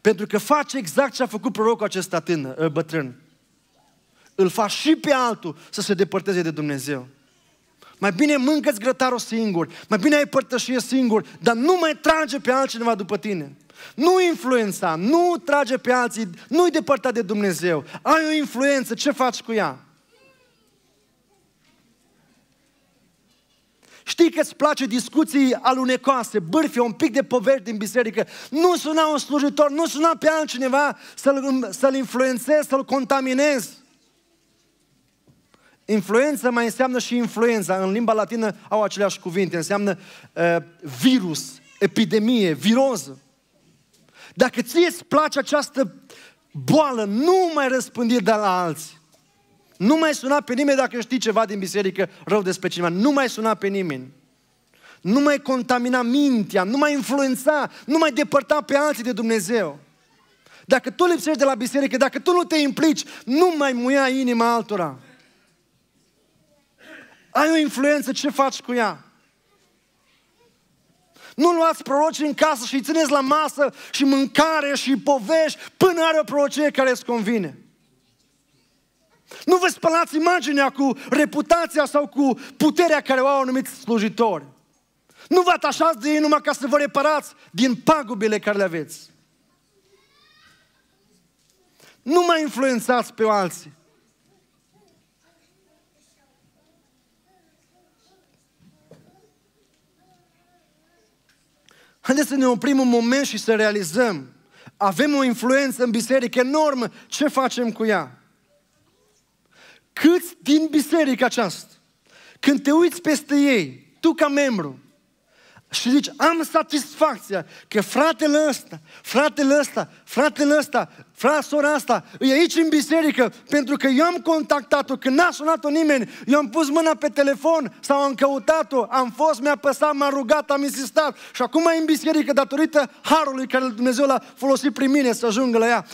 Pentru că face exact ce a făcut prorocul acesta tână, ă, bătrân. Îl faci și pe altul să se depărteze de Dumnezeu. Mai bine mâncă-ți grătarul singur, mai bine ai părtășie singur, dar nu mai trage pe altcineva după tine. Nu influența, nu trage pe alții, nu-i depărta de Dumnezeu. Ai o influență, ce faci cu ea? Știi că îți place discuții alunecoase, bârfe, un pic de poveri din biserică. Nu suna un slujitor, nu suna pe altcineva să-l, să-l influențezi, să-l contaminezi. Influență mai înseamnă și influenza. În limba latină au aceleași cuvinte. Înseamnă uh, virus, epidemie, viroză. Dacă ție îți place această boală, nu mai răspândi de la alții. Nu mai suna pe nimeni dacă știi ceva din biserică rău despre cineva. Nu mai suna pe nimeni. Nu mai contamina mintea, nu mai influența, nu mai depărta pe alții de Dumnezeu. Dacă tu lipsești de la biserică, dacă tu nu te implici, nu mai muia inima altora. Ai o influență, ce faci cu ea? Nu luați prorocii în casă și îi țineți la masă și mâncare și povești până are o prorocie care îți convine. Nu vă spălați imaginea cu reputația sau cu puterea care o au anumiți slujitori. Nu vă atașați de ei numai ca să vă reparați din pagubile care le aveți. Nu mai influențați pe alții. Haideți să ne oprim un moment și să realizăm. Avem o influență în biserică enormă. Ce facem cu ea? Câți din biserica aceasta, când te uiți peste ei, tu ca membru, și zici, am satisfacția că fratele ăsta, fratele ăsta, fratele ăsta frasora asta, e aici în biserică, pentru că eu am contactat-o, când n-a sunat-o nimeni, eu am pus mâna pe telefon sau am căutat-o, am fost, mi-a păsat, m-a rugat, am insistat și acum e în biserică datorită harului care Dumnezeu l-a folosit prin mine să ajungă la ea.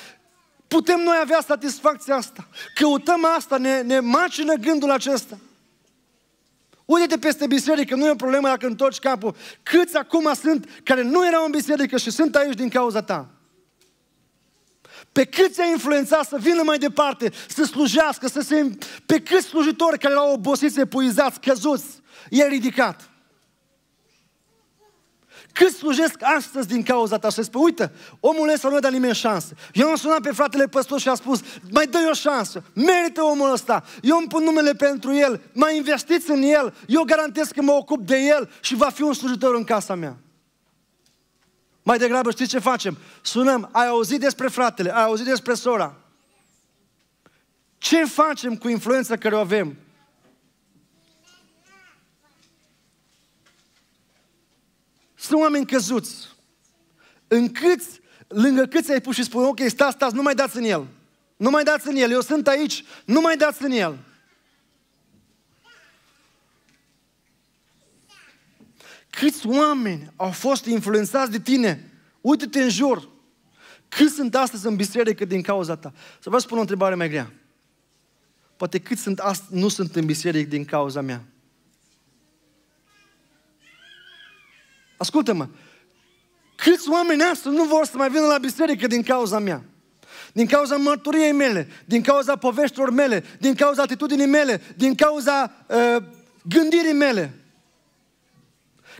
Putem noi avea satisfacția asta. Căutăm asta, ne, ne macină gândul acesta. Uite-te peste biserică, nu e o problemă dacă întorci capul. Câți acum sunt care nu erau în biserică și sunt aici din cauza ta? Pe câți a influențat să vină mai departe, să slujească, să se... Pe câți slujitori care l l-au obosit epuizați, căzuți, i-a ridicat. Cât slujesc astăzi din cauza ta? Și spui, uite, omul ăsta nu a dat nimeni șansă. Eu am sunat pe fratele păstor și a spus, mai dă o șansă, merită omul ăsta. Eu îmi pun numele pentru el, mai investiți în el, eu garantez că mă ocup de el și va fi un slujitor în casa mea. Mai degrabă știți ce facem? Sunăm, ai auzit despre fratele, ai auzit despre sora. Ce facem cu influența care o avem? Sunt oameni căzuți. În câți, lângă câți ai pus și spun, ok, stați, stați, nu mai dați în el. Nu mai dați în el, eu sunt aici, nu mai dați în el. Câți oameni au fost influențați de tine? Uită-te în jur. Câți sunt astăzi în biserică din cauza ta? Să vă spun o întrebare mai grea. Poate cât sunt astăzi, nu sunt în biserică din cauza mea. Ascultă-mă. Câți oameni astăzi nu vor să mai vină la biserică din cauza mea? Din cauza mărturiei mele, din cauza poveștilor mele, din cauza atitudinii mele, din cauza uh, gândirii mele.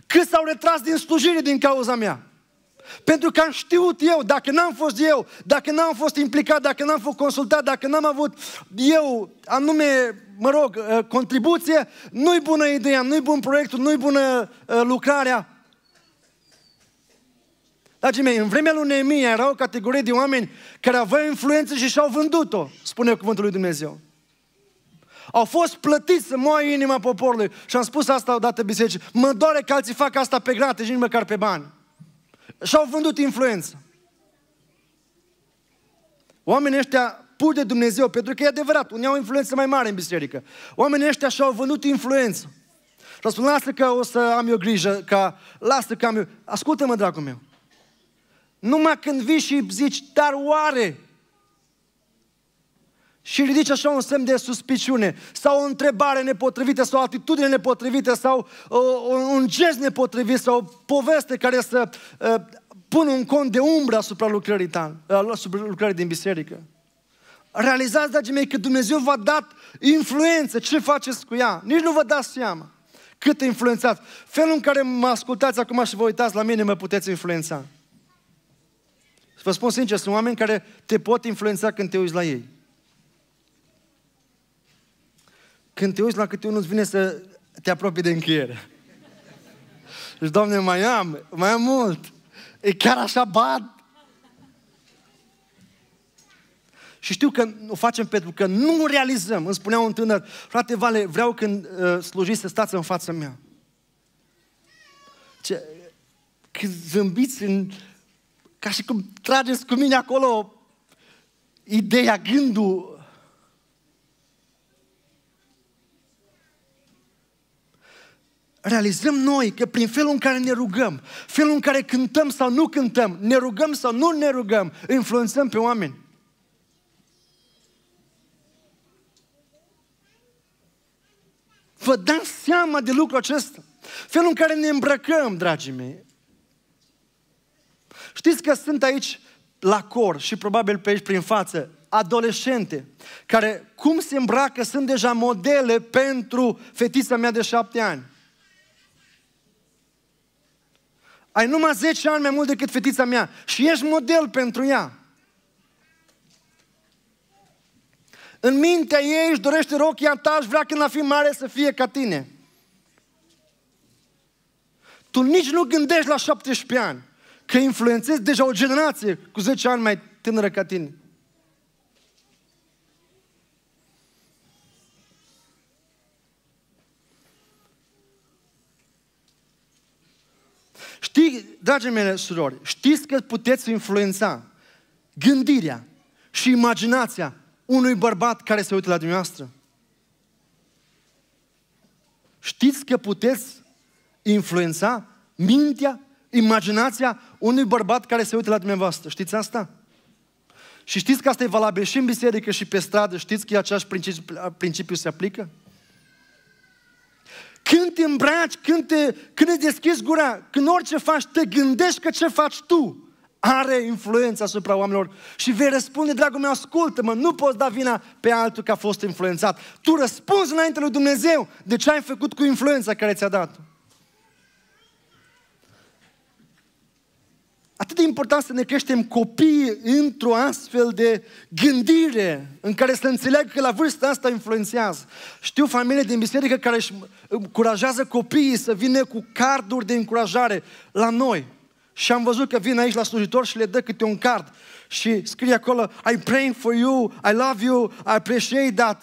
Cât s-au retras din slujire din cauza mea. Pentru că am știut eu, dacă n-am fost eu, dacă n-am fost implicat, dacă n-am fost consultat, dacă n-am avut eu anume, mă rog, uh, contribuție, nu-i bună ideea, nu-i bun proiectul, nu-i bună uh, lucrarea. Dragii mei, în vremea lui Neemia era o categorie de oameni care aveau influență și și-au vândut-o, spune cuvântul lui Dumnezeu. Au fost plătiți să moaie inima poporului. Și am spus asta odată bisericii. Mă doare că alții fac asta pe gratis și nici măcar pe bani. Și-au vândut influență. Oamenii ăștia pur de Dumnezeu, pentru că e adevărat, unii au influență mai mare în biserică. Oamenii ăștia și-au vândut influență. Și au spus, lasă că o să am eu grijă, că lasă că am eu... Ascultă-mă, dragul meu. Numai când vii și zici, dar oare și ridici așa un semn de suspiciune sau o întrebare nepotrivită sau o atitudine nepotrivită sau uh, un gest nepotrivit sau o poveste care să uh, pună un cont de umbră asupra lucrării, tale, uh, asupra lucrării din biserică. Realizați, dragii mei, că Dumnezeu v-a dat influență. Ce faceți cu ea? Nici nu vă dați seama cât influențați. Felul în care mă ascultați acum și vă uitați la mine, mă puteți influența. Vă spun sincer, sunt oameni care te pot influența când te uiți la ei. Când te uiți la câte unul îți vine să te apropii de încheiere. Deci, Doamne, mai am, mai am mult. E chiar așa bad. Și știu că o facem pentru că nu realizăm. Îmi spunea un tânăr, frate Vale, vreau când uh, slujiți să stați în fața mea. Ce, când zâmbiți în, ca și cum trageți cu mine acolo ideea, gândul, realizăm noi că prin felul în care ne rugăm, felul în care cântăm sau nu cântăm, ne rugăm sau nu ne rugăm, influențăm pe oameni. Vă dați seama de lucrul acesta. Felul în care ne îmbrăcăm, dragii mei. Știți că sunt aici la cor și probabil pe aici prin față adolescente care cum se îmbracă sunt deja modele pentru fetița mea de șapte ani. Ai numai 10 ani mai mult decât fetița mea și ești model pentru ea. În mintea ei își dorește rochia ta și vrea când va fi mare să fie ca tine. Tu nici nu gândești la 17 ani că influențezi deja o generație cu 10 ani mai tânără ca tine. Știi, dragii mele surori, știți că puteți influența gândirea și imaginația unui bărbat care se uită la dumneavoastră? Știți că puteți influența mintea, imaginația unui bărbat care se uită la dumneavoastră. Știți asta? Și știți că asta e valabil și în biserică și pe stradă. Știți că același principiu, principiu se aplică? Când te îmbraci, când, te, când îți deschizi gura, când orice faci, te gândești că ce faci tu are influența asupra oamenilor și vei răspunde, dragul meu, ascultă-mă, nu poți da vina pe altul că a fost influențat. Tu răspunzi înainte lui Dumnezeu de ce ai făcut cu influența care ți-a dat-o. atât de important să ne creștem copiii într-o astfel de gândire în care să înțeleagă că la vârsta asta influențează. Știu familii din biserică care își încurajează copiii să vină cu carduri de încurajare la noi. Și am văzut că vin aici la slujitor și le dă câte un card și scrie acolo I praying for you, I love you, I appreciate that.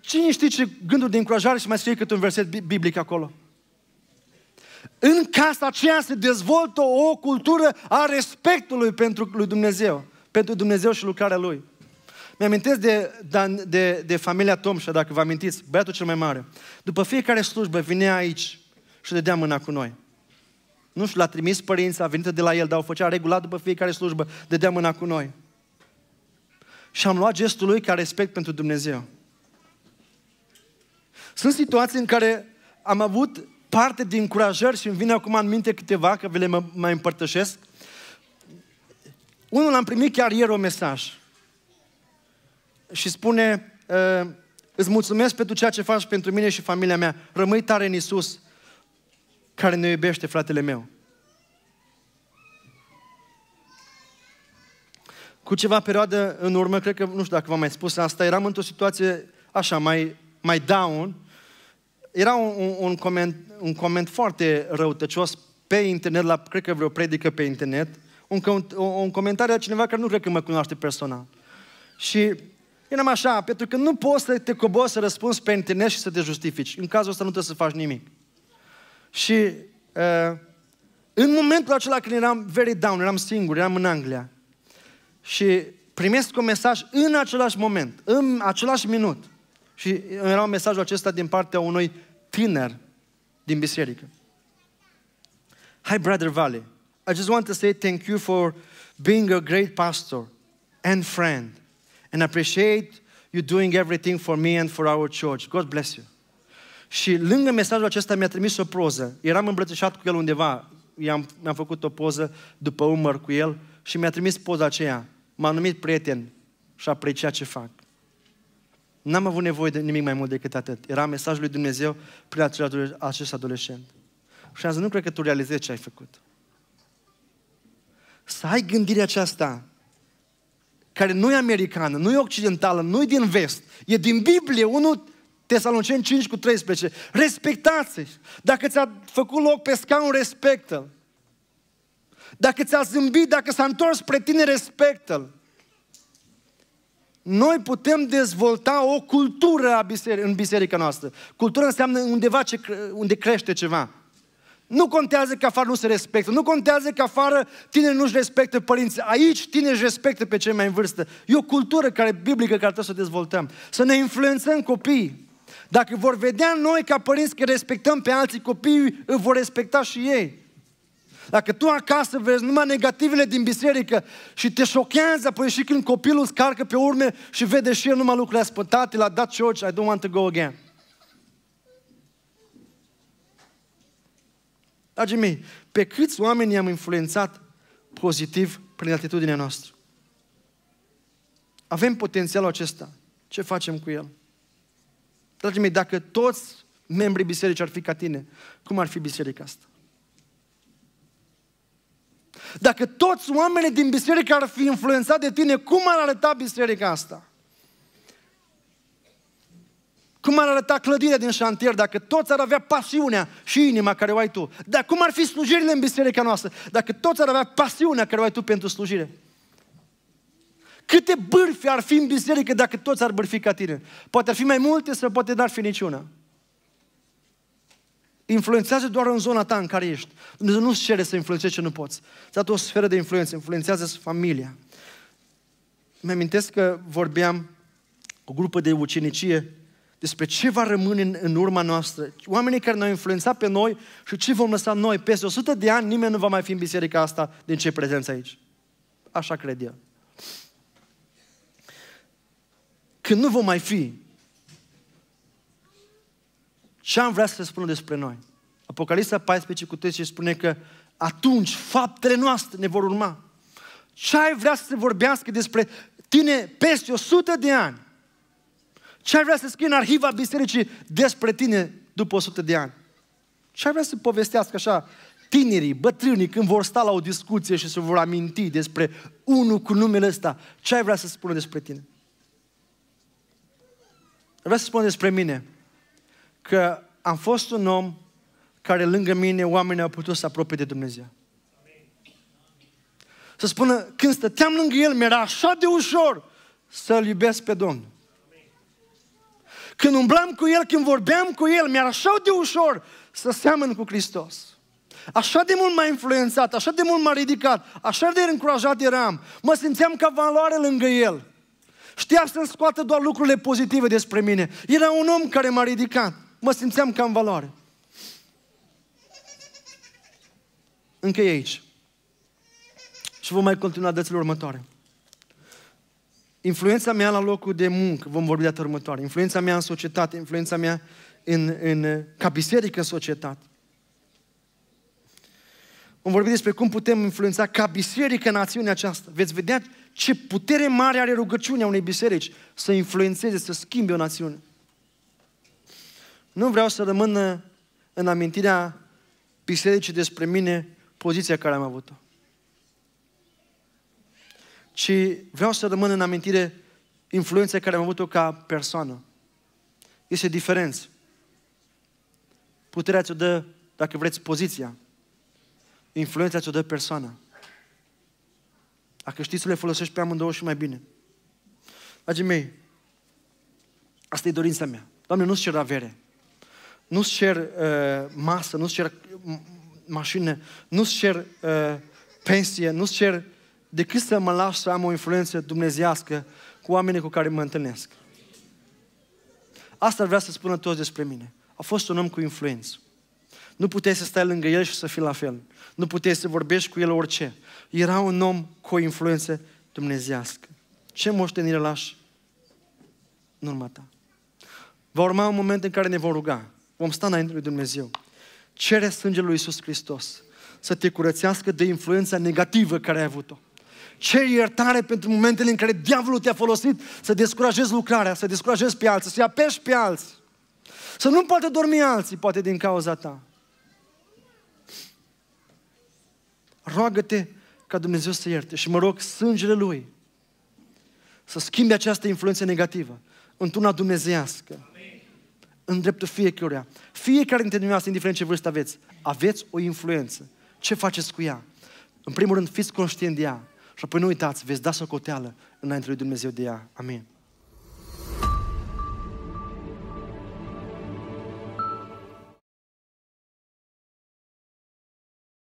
Cine știe ce gânduri de încurajare și mai scrie câte un verset biblic acolo? în casa aceea se dezvoltă o cultură a respectului pentru lui Dumnezeu, pentru Dumnezeu și lucrarea Lui. Mi-amintesc de, de, de, familia Tomșa, dacă vă amintiți, băiatul cel mai mare. După fiecare slujbă vinea aici și dădea mâna cu noi. Nu știu, l-a trimis părinții, a venit de la el, dar o făcea regulat după fiecare slujbă, dădea mâna cu noi. Și am luat gestul lui ca respect pentru Dumnezeu. Sunt situații în care am avut parte din încurajări și îmi vine acum în minte câteva, că vi le mai împărtășesc. Unul am primit chiar ieri un mesaj și spune, ă, îți mulțumesc pentru ceea ce faci pentru mine și familia mea. Rămâi tare în Isus, care ne iubește, fratele meu. Cu ceva perioadă în urmă, cred că, nu știu dacă v-am mai spus asta, eram într-o situație așa, mai, mai down, era un, un, un, coment, un coment foarte răutăcios pe internet, la, cred că vreo predică pe internet, un, un, un comentariu a cineva care nu cred că mă cunoaște personal. Și eram așa, pentru că nu poți să te cobori să răspunzi pe internet și să te justifici. În cazul ăsta nu trebuie să faci nimic. Și uh, în momentul acela când eram very down, eram singur, eram în Anglia și primesc un mesaj în același moment, în același minut. Și era un mesajul acesta din partea unui Tiner din biserică. Hi, Brother Valley. I just want to say thank you for being a great pastor and friend and appreciate you doing everything for me and for our church. God bless you. Și lângă mesajul acesta mi-a trimis o proză. Eram îmbrățișat cu el undeva. I-am, mi-am făcut o poză după umăr cu el și mi-a trimis poza aceea. M-a numit prieten și aprecia ce fac. N-am avut nevoie de nimic mai mult decât atât. Era mesajul lui Dumnezeu prin acest adolescent. Și am zis, nu cred că tu realizezi ce ai făcut. Să ai gândirea aceasta, care nu e americană, nu e occidentală, nu e din vest, e din Biblie, 1 în 5 cu 13. Respectați-i! Dacă ți-a făcut loc pe scaun, respectă-l. Dacă ți-a zâmbit, dacă s-a întors spre tine, respectă-l noi putem dezvolta o cultură a biseric- în biserica noastră. Cultura înseamnă undeva ce, unde crește ceva. Nu contează că afară nu se respectă, nu contează că afară tineri nu-și respectă părinții. Aici tineri își respectă pe cei mai în vârstă. E o cultură care, biblică care trebuie să o dezvoltăm. Să ne influențăm copiii. Dacă vor vedea noi ca părinți că respectăm pe alții copii, îi vor respecta și ei. Dacă tu acasă vezi numai negativele din biserică și te șochează, apoi și când copilul scarcă pe urme și vede și el numai lucrurile spătate, la dat church, I don't want to go again. Dragii mei, pe câți oameni i-am influențat pozitiv prin atitudinea noastră? Avem potențialul acesta. Ce facem cu el? Dragii mei, dacă toți membrii bisericii ar fi ca tine, cum ar fi biserica asta? Dacă toți oamenii din biserică ar fi influențat de tine, cum ar arăta biserica asta? Cum ar arăta clădirea din șantier dacă toți ar avea pasiunea și inima care o ai tu? Dar cum ar fi slujirile în biserica noastră dacă toți ar avea pasiunea care o ai tu pentru slujire? Câte bârfi ar fi în biserică dacă toți ar bârfi ca tine? Poate ar fi mai multe sau poate n-ar fi niciuna influențează doar în zona ta în care ești. Dumnezeu nu-ți cere să influențezi ce nu poți. Ți-a dat o sferă de influență, influențează familia. Mi-amintesc că vorbeam cu o grupă de ucenicie despre ce va rămâne în, în urma noastră. Oamenii care ne-au influențat pe noi și ce vom lăsa noi. Peste 100 de ani nimeni nu va mai fi în biserica asta din ce prezență aici. Așa cred eu. Când nu vom mai fi, ce am vrea să spună despre noi? Apocalipsa 14 cu 13 spune că atunci faptele noastre ne vor urma. Ce ai vrea să se vorbească despre tine peste 100 de ani? Ce ai vrea să scrie în arhiva bisericii despre tine după 100 de ani? Ce ai vrea să povestească așa tinerii, bătrânii, când vor sta la o discuție și se vor aminti despre unul cu numele ăsta? Ce ai vrea să spună despre tine? Vreau să spun despre mine că am fost un om care lângă mine oamenii au putut să apropie de Dumnezeu. Să spună, când stăteam lângă El, mi-era așa de ușor să-L iubesc pe Domnul. Când umblam cu El, când vorbeam cu El, mi-era așa de ușor să seamăn cu Hristos. Așa de mult m-a influențat, așa de mult m-a ridicat, așa de încurajat eram. Mă simțeam ca valoare lângă el. Știa să-mi scoată doar lucrurile pozitive despre mine. Era un om care m-a ridicat mă simțeam ca în valoare. Încă e aici. Și vom mai continua dățile următoare. Influența mea la locul de muncă, vom vorbi data următoare. Influența mea în societate, influența mea în, în, ca biserică în societate. Vom vorbi despre cum putem influența ca biserică națiunea aceasta. Veți vedea ce putere mare are rugăciunea unei biserici să influențeze, să schimbe o națiune. Nu vreau să rămână în amintirea bisericii despre mine poziția care am avut-o. Ci vreau să rămân în amintire influența care am avut-o ca persoană. Este diferență. Puterea ți-o dă, dacă vreți, poziția. Influența ți-o dă persoana. Dacă știți să le folosești pe amândouă și mai bine. Dragii mei, asta e dorința mea. Doamne, nu-ți cer avere nu-ți cer uh, masă, nu-ți cer mașină, nu-ți cer uh, pensie, nu-ți cer decât să mă las să am o influență dumnezească cu oamenii cu care mă întâlnesc. Asta vrea să spună toți despre mine. A fost un om cu influență. Nu puteai să stai lângă el și să fii la fel. Nu puteai să vorbești cu el orice. Era un om cu o influență dumnezească. Ce moștenire lași în urma ta? Va urma un moment în care ne vom ruga. Vom sta înainte lui Dumnezeu. Cere sângele lui Iisus Hristos să te curățească de influența negativă care ai avut-o. Cere iertare pentru momentele în care diavolul te-a folosit să descurajezi lucrarea, să descurajezi pe alții, să-i apeși pe alții. Să nu poate dormi alții, poate din cauza ta. Roagă-te ca Dumnezeu să ierte și mă rog sângele Lui să schimbe această influență negativă într-una dumnezeiască în dreptul fiecăruia. Fiecare dintre dumneavoastră, indiferent ce vârstă aveți, aveți o influență. Ce faceți cu ea? În primul rând, fiți conștient de ea. Și apoi nu uitați, veți da socoteală înainte lui Dumnezeu de ea. Amin.